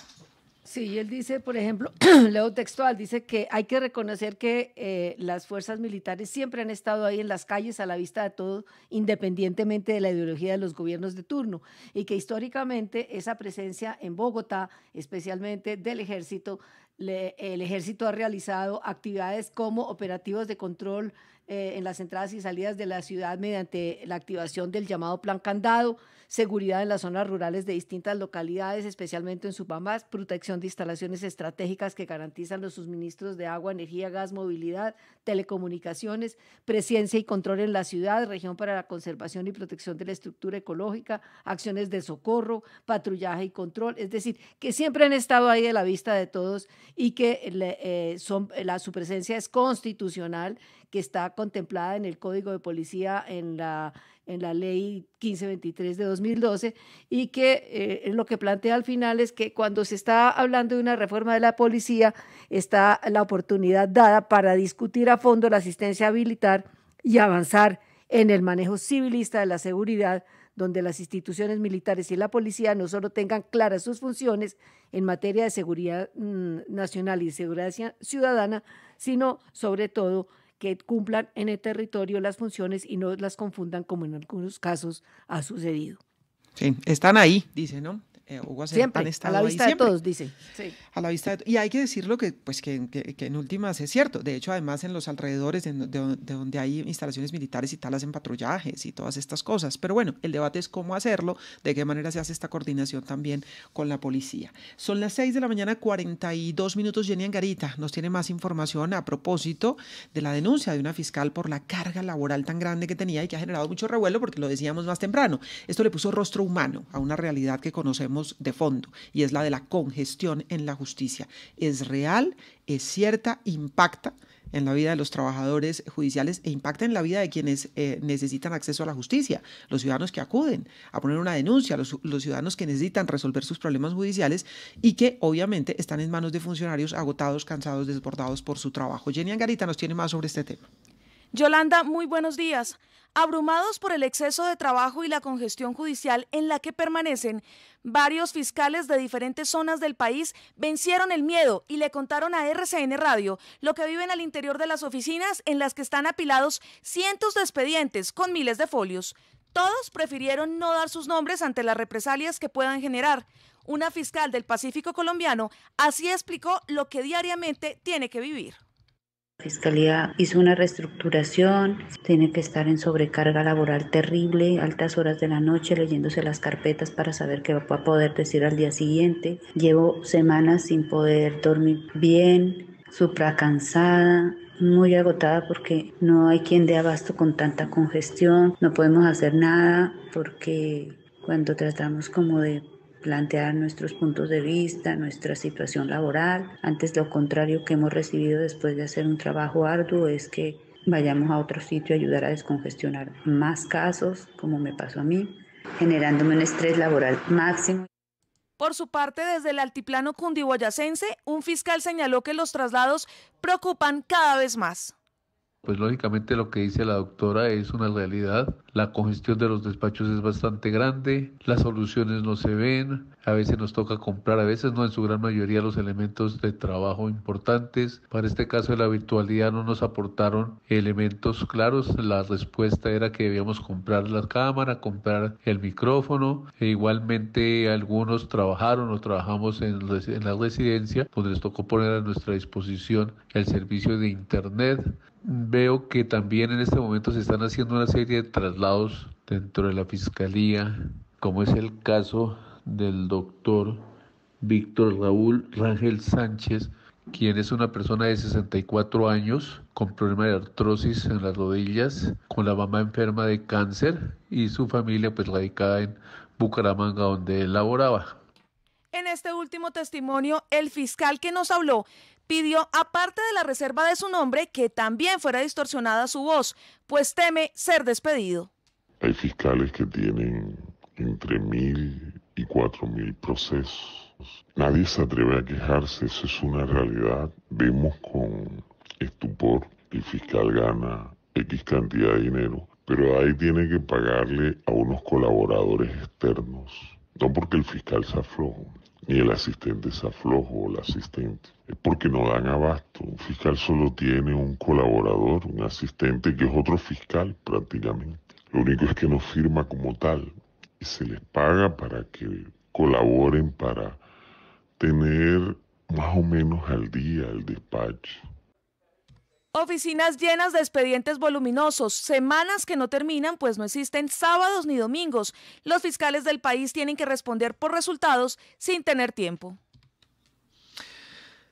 Sí, él dice, por ejemplo, [clears throat] leo textual, dice que hay que reconocer que eh, las fuerzas militares siempre han estado ahí en las calles a la vista de todo, independientemente de la ideología de los gobiernos de turno, y que históricamente esa presencia en Bogotá, especialmente del ejército, el ejército ha realizado actividades como operativos de control eh, en las entradas y salidas de la ciudad mediante la activación del llamado plan candado, seguridad en las zonas rurales de distintas localidades, especialmente en Supamás, protección de instalaciones estratégicas que garantizan los suministros de agua, energía, gas, movilidad, telecomunicaciones, presencia y control en la ciudad, región para la conservación y protección de la estructura ecológica, acciones de socorro, patrullaje y control, es decir, que siempre han estado ahí de la vista de todos y que eh, son, la, su presencia es constitucional, que está contemplada en el Código de Policía, en la en la ley 1523 de 2012 y que eh, lo que plantea al final es que cuando se está hablando de una reforma de la policía está la oportunidad dada para discutir a fondo la asistencia militar y avanzar en el manejo civilista de la seguridad donde las instituciones militares y la policía no solo tengan claras sus funciones en materia de seguridad mm, nacional y seguridad ciudadana, sino sobre todo que cumplan en el territorio las funciones y no las confundan como en algunos casos ha sucedido. Sí, están ahí, dice, ¿no? a la vista de todos, dice. A la vista y hay que decirlo que, pues, que, en últimas es cierto. De hecho, además en los alrededores de, donde hay instalaciones militares y tal en patrullajes y todas estas cosas. Pero bueno, el debate es cómo hacerlo, de qué manera se hace esta coordinación también con la policía. Son las 6 de la mañana, 42 minutos. Jenny Angarita nos tiene más información a propósito de la denuncia de una fiscal por la carga laboral tan grande que tenía y que ha generado mucho revuelo porque lo decíamos más temprano. Esto le puso rostro humano a una realidad que conocemos de fondo y es la de la congestión en la justicia. Es real, es cierta, impacta en la vida de los trabajadores judiciales e impacta en la vida de quienes eh, necesitan acceso a la justicia, los ciudadanos que acuden a poner una denuncia, los, los, ciudadanos que necesitan resolver sus problemas judiciales y que obviamente están en manos de funcionarios agotados, cansados, desbordados por su trabajo. Jenny Angarita nos tiene más sobre este tema. Yolanda, muy buenos días. Abrumados por el exceso de trabajo y la congestión judicial en la que permanecen, varios fiscales de diferentes zonas del país vencieron el miedo y le contaron a RCN Radio lo que viven al interior de las oficinas en las que están apilados cientos de expedientes con miles de folios. Todos prefirieron no dar sus nombres ante las represalias que puedan generar. Una fiscal del Pacífico colombiano así explicó lo que diariamente tiene que vivir. Fiscalía hizo una reestructuración, tiene que estar en sobrecarga laboral terrible, altas horas de la noche leyéndose las carpetas para saber qué va a poder decir al día siguiente. Llevo semanas sin poder dormir bien, supracansada, muy agotada porque no hay quien dé abasto con tanta congestión, no podemos hacer nada porque cuando tratamos como de plantear nuestros puntos de vista, nuestra situación laboral. Antes lo contrario que hemos recibido después de hacer un trabajo arduo es que vayamos a otro sitio a ayudar a descongestionar más casos, como me pasó a mí, generándome un estrés laboral máximo. Por su parte, desde el altiplano cundiboyacense, un fiscal señaló que los traslados preocupan cada vez más. Pues lógicamente lo que dice la doctora es una realidad. La congestión de los despachos es bastante grande, las soluciones no se ven, a veces nos toca comprar, a veces no en su gran mayoría los elementos de trabajo importantes. Para este caso de la virtualidad no nos aportaron elementos claros. La respuesta era que debíamos comprar la cámara, comprar el micrófono. E igualmente algunos trabajaron o trabajamos en, en la residencia donde pues, les tocó poner a nuestra disposición el servicio de internet veo que también en este momento se están haciendo una serie de traslados dentro de la Fiscalía, como es el caso del doctor Víctor Raúl Rangel Sánchez, quien es una persona de 64 años con problema de artrosis en las rodillas, con la mamá enferma de cáncer y su familia pues radicada en Bucaramanga donde él laboraba. En este último testimonio, el fiscal que nos habló pidió, aparte de la reserva de su nombre, que también fuera distorsionada su voz, pues teme ser despedido. Hay fiscales que tienen entre mil y cuatro mil procesos. Nadie se atreve a quejarse, eso es una realidad. Vemos con estupor el fiscal gana X cantidad de dinero, pero ahí tiene que pagarle a unos colaboradores externos. No porque el fiscal se aflojo, ni el asistente es aflojo, el asistente. Es porque no dan abasto. Un fiscal solo tiene un colaborador, un asistente que es otro fiscal prácticamente. Lo único es que no firma como tal y se les paga para que colaboren para tener más o menos al día el despacho. Oficinas llenas de expedientes voluminosos, semanas que no terminan, pues no existen sábados ni domingos. Los fiscales del país tienen que responder por resultados sin tener tiempo.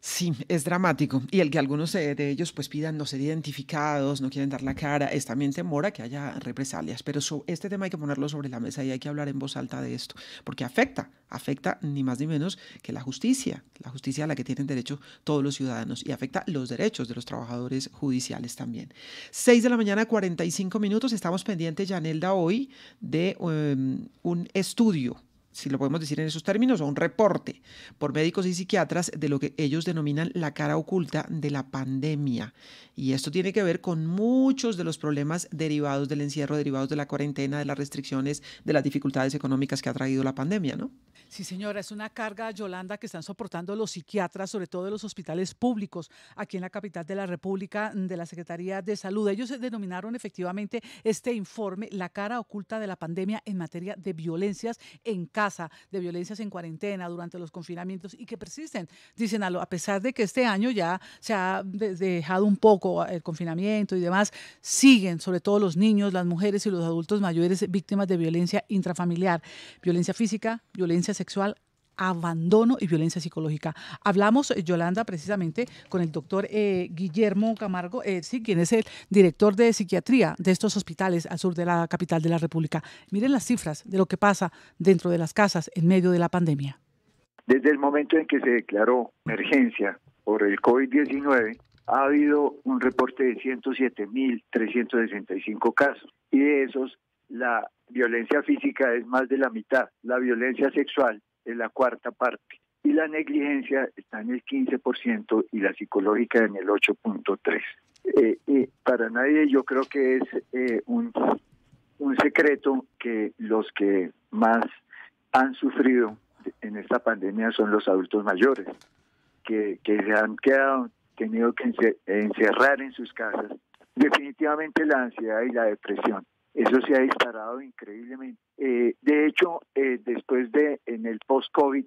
Sí, es dramático. Y el que algunos de ellos pues pidan no ser identificados, no quieren dar la cara, es también temor a que haya represalias. Pero este tema hay que ponerlo sobre la mesa y hay que hablar en voz alta de esto, porque afecta, afecta ni más ni menos que la justicia, la justicia a la que tienen derecho todos los ciudadanos y afecta los derechos de los trabajadores judiciales también. Seis de la mañana, 45 minutos, estamos pendientes, Yanelda, hoy de em, un estudio si lo podemos decir en esos términos, o un reporte por médicos y psiquiatras de lo que ellos denominan la cara oculta de la pandemia. Y esto tiene que ver con muchos de los problemas derivados del encierro, derivados de la cuarentena, de las restricciones, de las dificultades económicas que ha traído la pandemia, ¿no? Sí, señora, es una carga, Yolanda, que están soportando los psiquiatras, sobre todo de los hospitales públicos aquí en la capital de la República, de la Secretaría de Salud. Ellos denominaron efectivamente este informe la cara oculta de la pandemia en materia de violencias en casa de violencias en cuarentena, durante los confinamientos y que persisten. Dicen, a, lo, a pesar de que este año ya se ha dejado un poco ah, el confinamiento y demás, siguen, sobre todo los niños, las mujeres y los adultos mayores víctimas de violencia intrafamiliar, violencia física, violencia sexual, abandono y violencia psicológica. Hablamos, eh, Yolanda, precisamente con el doctor eh, Guillermo Camargo, eh, quien es el director de psiquiatría de estos hospitales al sur de la capital de la República. Miren las cifras de lo que pasa dentro de las casas en medio de la pandemia. Desde el momento en que se declaró emergencia por el COVID-19, ha habido un reporte de 107.365 casos y de esos la violencia física es más de la mitad, la violencia sexual en la cuarta parte. Y la negligencia está en el 15% y la psicológica en el 8.3%. Eh, para nadie yo creo que es eh, un, secreto que los que más han sufrido en esta pandemia son los adultos mayores, que, que se han quedado, tenido que encerrar en sus casas. Definitivamente la ansiedad y la depresión eso se ha disparado increíblemente. Eh, de hecho, eh, después de, en el post-COVID,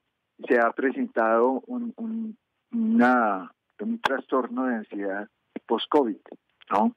se ha presentado un, una, un trastorno de ansiedad post-COVID, ¿no?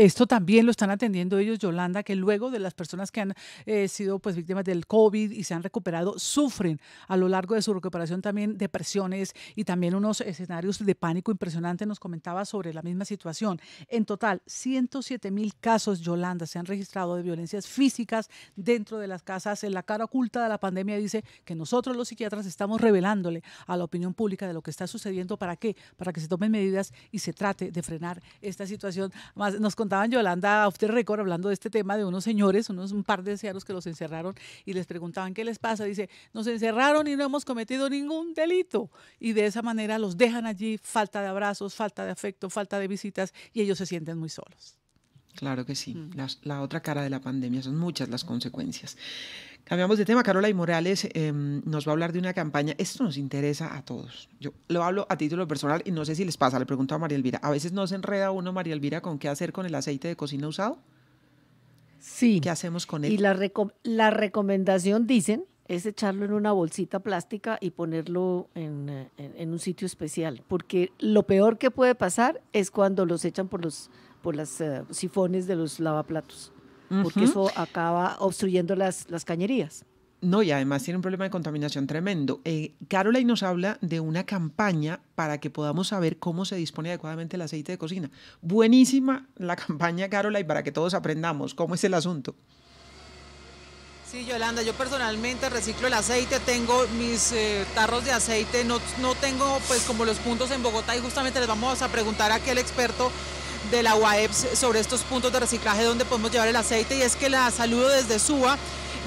Esto también lo están atendiendo ellos, Yolanda, que luego de las personas que han eh, sido pues, víctimas del COVID y se han recuperado, sufren a lo largo de su recuperación también depresiones y también unos escenarios de pánico impresionante. Nos comentaba sobre la misma situación. En total, 107 mil casos, Yolanda, se han registrado de violencias físicas dentro de las casas. En la cara oculta de la pandemia dice que nosotros los psiquiatras estamos revelándole a la opinión pública de lo que está sucediendo. ¿Para qué? Para que se tomen medidas y se trate de frenar esta situación. Más nos Yolanda, a usted récord, hablando de este tema de unos señores, unos un par de ancianos que los encerraron y les preguntaban qué les pasa. Dice, nos encerraron y no hemos cometido ningún delito. Y de esa manera los dejan allí, falta de abrazos, falta de afecto, falta de visitas y ellos se sienten muy solos. Claro que sí. Mm. la otra cara de la pandemia son muchas las consecuencias. Cambiamos de tema. Carola y Morales em, nos va a hablar de una campaña. Esto nos interesa a todos. Yo lo hablo a título personal y no sé si les pasa. Le pregunto a María Elvira. A veces no se enreda uno, María Elvira, con qué hacer con el aceite de cocina usado. Sí. ¿Qué hacemos con él? Y la, recomendación, dicen, es echarlo en una bolsita plástica y ponerlo eh, en, un sitio especial. Porque lo peor que puede pasar es cuando los echan por los por las eh, sifones de los lavaplatos porque eso acaba obstruyendo las, las cañerías. No, y además tiene un problema de contaminación tremendo. Eh, Caroline nos habla de una campaña para que podamos saber cómo se dispone adecuadamente el aceite de cocina. Buenísima la campaña, Caroline, para que todos aprendamos cómo es el asunto. Sí, Yolanda, yo personalmente reciclo el aceite, tengo mis eh, tarros de aceite, no, tengo pues como los puntos en Bogotá y justamente les vamos a preguntar a aquel experto de la UAEPS sobre estos puntos de reciclaje donde podemos llevar el aceite y es que la saludo desde SUA,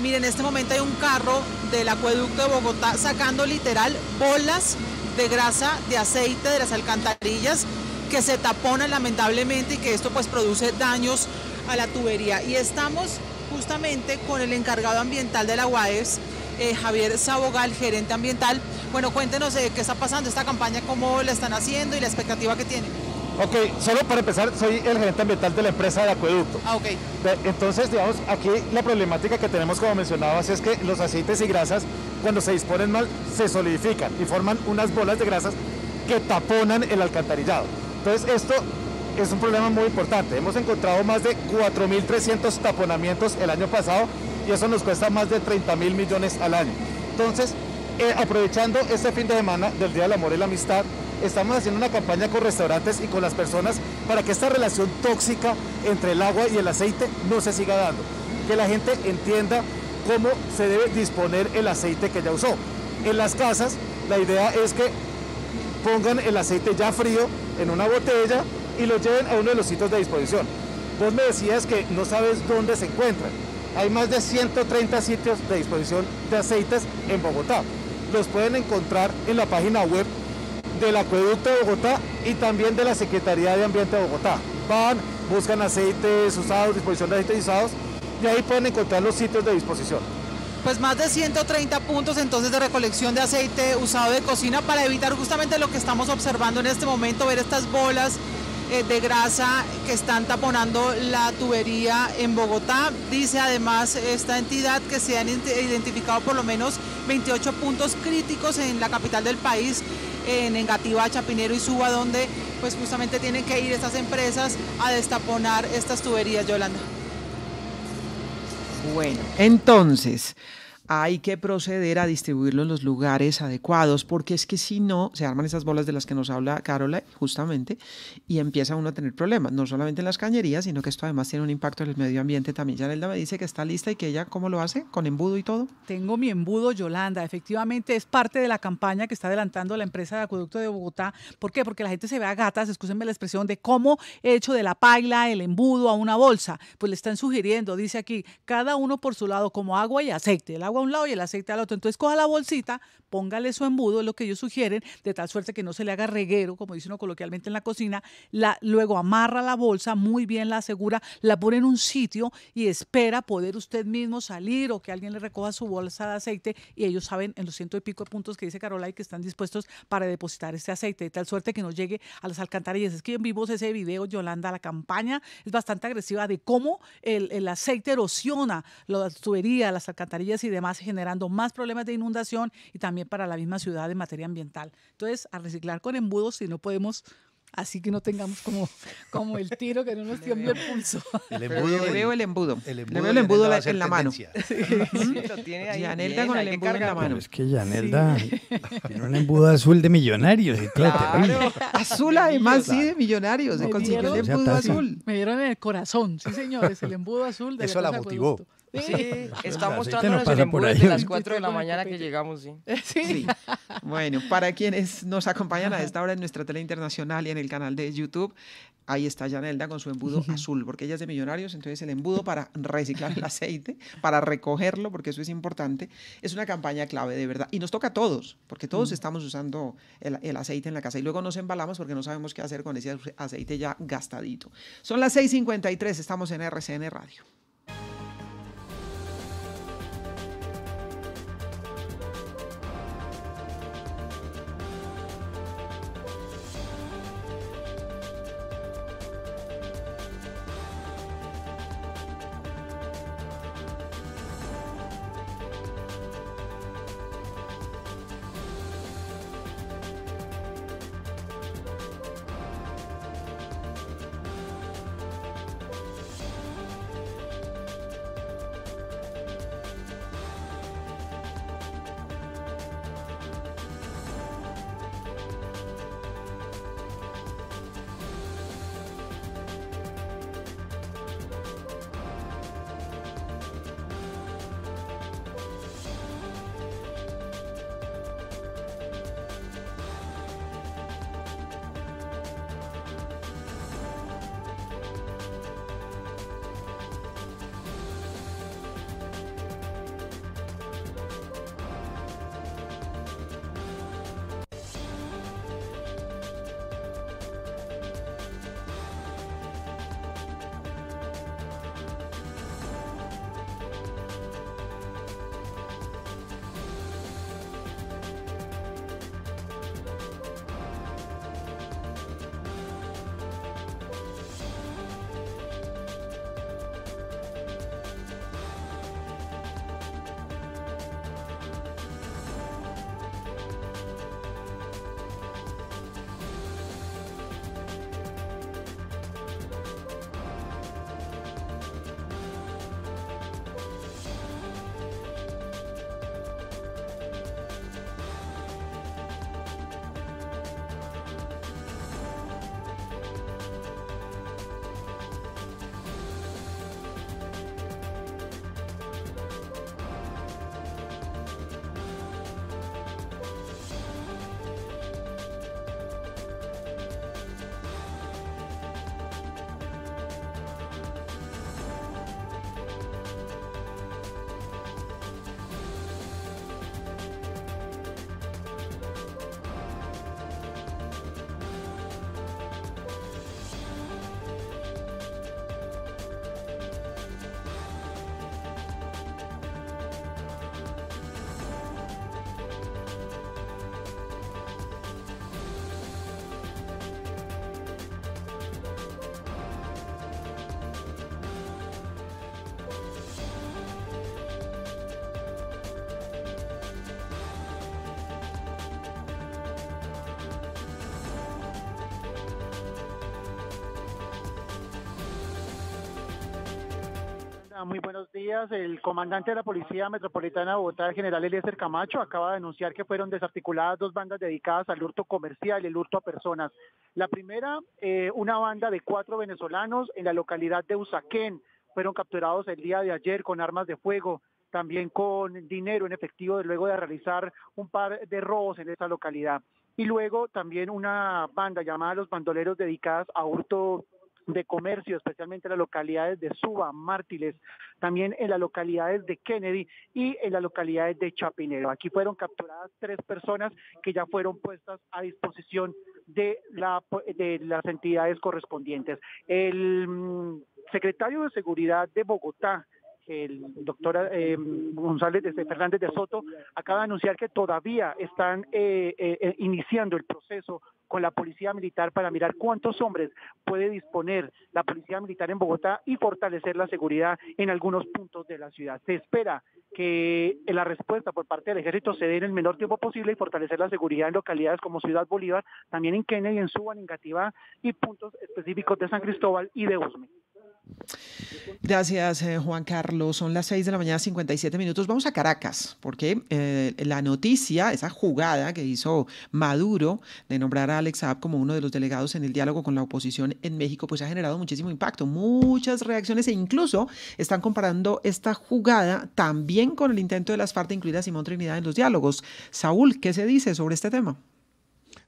Miren, en este momento hay un carro del acueducto de Bogotá sacando literal bolas de grasa, de aceite de las alcantarillas que se taponan lamentablemente y que esto pues produce daños a la tubería. Y estamos justamente con el encargado ambiental de la UAEPS, eh, Javier Sabogal, gerente ambiental. Bueno, cuéntenos eh, qué está pasando esta campaña, cómo la están haciendo y la expectativa que tienen. Ok, solo para empezar, soy el gerente ambiental de la empresa de acueducto. Ah, ok. Entonces, digamos, aquí la problemática que tenemos, como mencionabas, es que los aceites y grasas, cuando se disponen mal, se solidifican y forman unas bolas de grasas que taponan el alcantarillado. Entonces, esto es un problema muy importante. Hemos encontrado más de 4.300 taponamientos el año pasado y eso nos cuesta más de 30 mil millones al año. Entonces, eh, aprovechando este fin de semana del Día del Amor y la Amistad, estamos haciendo una campaña con restaurantes y con las personas para que esta relación tóxica entre el agua y el aceite no se siga dando. Que la gente entienda cómo se debe disponer el aceite que ya usó. En las casas, la idea es que pongan el aceite ya frío en una botella y lo lleven a uno de los sitios de disposición. Vos me decías que no sabes dónde se encuentran. Hay más de 130 sitios de disposición de aceites en Bogotá. Los pueden encontrar en la página web del Acueducto de Bogotá y también de la Secretaría de Ambiente de Bogotá. Van, buscan aceites usados, disposición de aceites usados y ahí pueden encontrar los sitios de disposición. Pues más de 130 puntos entonces de recolección de aceite usado de cocina para evitar justamente lo que estamos observando en este momento, ver estas bolas eh, de grasa que están taponando la tubería en Bogotá. Dice además esta entidad que se han identificado por lo menos 28 puntos críticos en la capital del país en eh, a Chapinero y Suba, donde pues justamente tienen que ir estas empresas a destaponar estas tuberías, Yolanda. Bueno, entonces, hay que proceder a distribuirlo en los lugares adecuados, porque es que si no, se arman esas bolas de las que nos habla Carola, justamente, y empieza uno a tener problemas, no solamente en las cañerías, sino que esto además tiene un impacto en el medio ambiente también. Yanelda me dice que está lista y que ella, ¿cómo lo hace? ¿Con embudo y todo? Tengo mi embudo, Yolanda. Efectivamente, es parte de la campaña que está adelantando la empresa de acueducto de Bogotá. ¿Por qué? Porque la gente se ve a gatas, escúsenme la expresión, de cómo he hecho de la paila el embudo a una bolsa. Pues le están sugiriendo, dice aquí, cada uno por su lado, como agua y aceite. El agua un lado y el aceite al otro. Entonces coja la bolsita, póngale su embudo, es lo que ellos sugieren, de tal suerte que no se le haga reguero, como dice uno coloquialmente en la cocina. luego amarra la bolsa, muy bien la asegura, la pone en un sitio y espera poder usted mismo salir o que alguien le recoja su bolsa de aceite y ellos saben en los ciento y pico de puntos que dice Carola y que están dispuestos para depositar este aceite, de tal suerte que no llegue a las alcantarillas. Es que vimos ese video, Yolanda, la campaña es bastante agresiva de cómo el, el aceite erosiona la tubería, las alcantarillas y demás generando más problemas de inundación y también para la misma ciudad en materia ambiental. Entonces, a reciclar con embudos si no podemos Así que no tengamos como, como el tiro que no nos tiene el pulso. El embudo le veo el embudo. El veo el embudo en la mano. Sí, lo Yanelda con el embudo en la mano. es que Yanelda tiene un embudo azul de millonarios. Azul además sí de millonarios. Me el embudo azul. Me dieron en el corazón, sí señores, el embudo azul de Eso la, motivó. Sí, [laughs] está mostrándonos el embudo de las 4 de la mañana que llegamos, [laughs] sí. sí. Bueno, para quienes nos acompañan a esta hora en nuestra tele internacional y en el canal de YouTube, ahí está Yanelda con su embudo azul, porque ella es de Millonarios, entonces el embudo para reciclar el aceite, para recogerlo, porque eso es importante, es una campaña clave, de verdad. Y nos toca a todos, porque todos estamos usando el, el, aceite en la casa y luego nos embalamos porque no sabemos qué hacer con ese aceite ya gastadito. Son las 6.53, estamos en RCN Radio. Ah, muy buenos días. El comandante de la Policía Metropolitana de Bogotá, el general Eliezer Camacho, acaba de anunciar que fueron desarticuladas dos bandas dedicadas al hurto comercial y el hurto a personas. La primera, eh, una banda de cuatro venezolanos en la localidad de Usaquén. Fueron capturados el día de ayer con armas de fuego, también con dinero en efectivo, luego de realizar un par de robos en esa localidad. Y luego también una banda llamada Los Bandoleros dedicadas a hurto de comercio, especialmente en las localidades de Suba, Mártires, también en las localidades de Kennedy y en las localidades de Chapinero. Aquí fueron capturadas tres personas que ya fueron puestas a disposición de, la, de las entidades correspondientes. El mm, secretario de Seguridad de Bogotá, el doctor eh, González de Fernández de Soto acaba de anunciar que todavía están eh, eh, iniciando el proceso con la Policía Militar para mirar cuántos hombres puede disponer la Policía Militar en Bogotá y fortalecer la seguridad en algunos puntos de la ciudad. Se espera que eh, la respuesta por parte del ejército se dé en el menor tiempo posible y fortalecer la seguridad en localidades como Ciudad Bolívar, también en Kennedy, en Suba, en Gativá y puntos específicos de San Cristóbal y de Usme. Gracias, eh, Juan Carlos. Son las 6 de la mañana, 57 minutos. Vamos a Caracas, porque eh, la noticia, esa jugada que hizo Maduro de nombrar a Alex Saab como uno de los delegados en el diálogo con la oposición en México, pues ha generado muchísimo impacto, muchas reacciones e incluso están comparando esta jugada también con el intento de las FARC de incluir Simón Trinidad en los diálogos. Saúl, ¿qué se dice sobre este tema?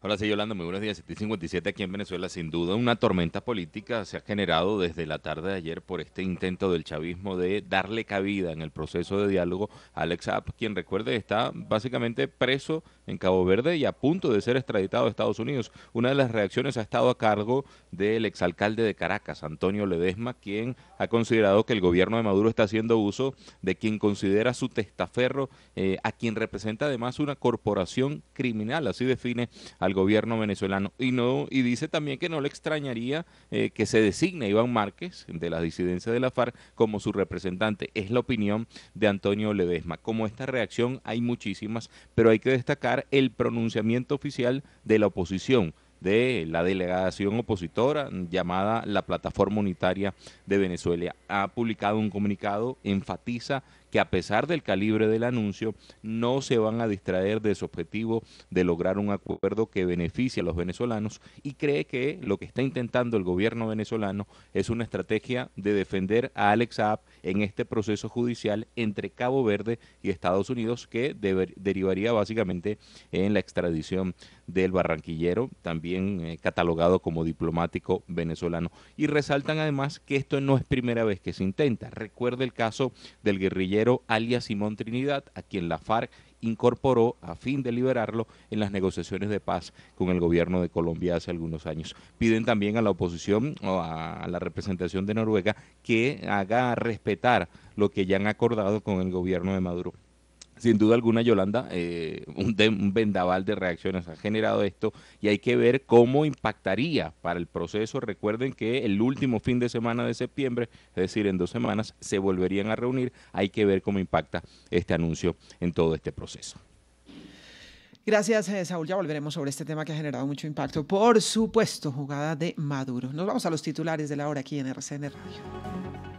Hola, sí, Yolanda, muy buenos días. 757 aquí en Venezuela, sin duda, una tormenta política se ha generado desde la tarde de ayer por este intento del chavismo de darle cabida en el proceso de diálogo a Alex App, quien recuerde está básicamente preso en Cabo Verde y a punto de ser extraditado a Estados Unidos. Una de las reacciones ha estado a cargo del exalcalde de Caracas, Antonio Ledesma, quien ha considerado que el gobierno de Maduro está haciendo uso de quien considera su testaferro, eh, a quien representa además una corporación criminal, así define al gobierno venezolano. Y, no, y dice también que no le extrañaría eh, que se designe Iván Márquez, de la disidencia de la FARC, como su representante. Es la opinión de Antonio Ledesma. Como esta reacción hay muchísimas, pero hay que destacar el pronunciamiento oficial de la oposición de la delegación opositora llamada la Plataforma Unitaria de Venezuela. Ha publicado un comunicado, enfatiza que a pesar del calibre del anuncio, no se van a distraer de su objetivo de lograr un acuerdo que beneficie a los venezolanos y cree que lo que está intentando el gobierno venezolano es una estrategia de defender a Alex Saab en este proceso judicial entre Cabo Verde y Estados Unidos que derivaría básicamente en la extradición del barranquillero, también eh, catalogado como diplomático venezolano. Y resaltan además que esto no es primera vez que se intenta. Recuerda el caso del guerrillero pero alias Simón Trinidad, a quien la FARC incorporó a fin de liberarlo en las negociaciones de paz con el gobierno de Colombia hace algunos años. Piden también a la oposición o a la representación de Noruega que haga respetar lo que ya han acordado con el gobierno de Maduro sin duda alguna, Yolanda, eh, un, un, vendaval de reacciones ha generado esto y hay que ver cómo impactaría para el proceso. Recuerden que el último fin de semana de septiembre, es decir, en dos semanas, se volverían a reunir. Hay que ver cómo impacta este anuncio en todo este proceso. Gracias, eh, Saúl. Ya volveremos sobre este tema que ha generado mucho impacto. Por supuesto, jugada de Maduro. Nos vamos a los titulares de la hora aquí en RCN Radio.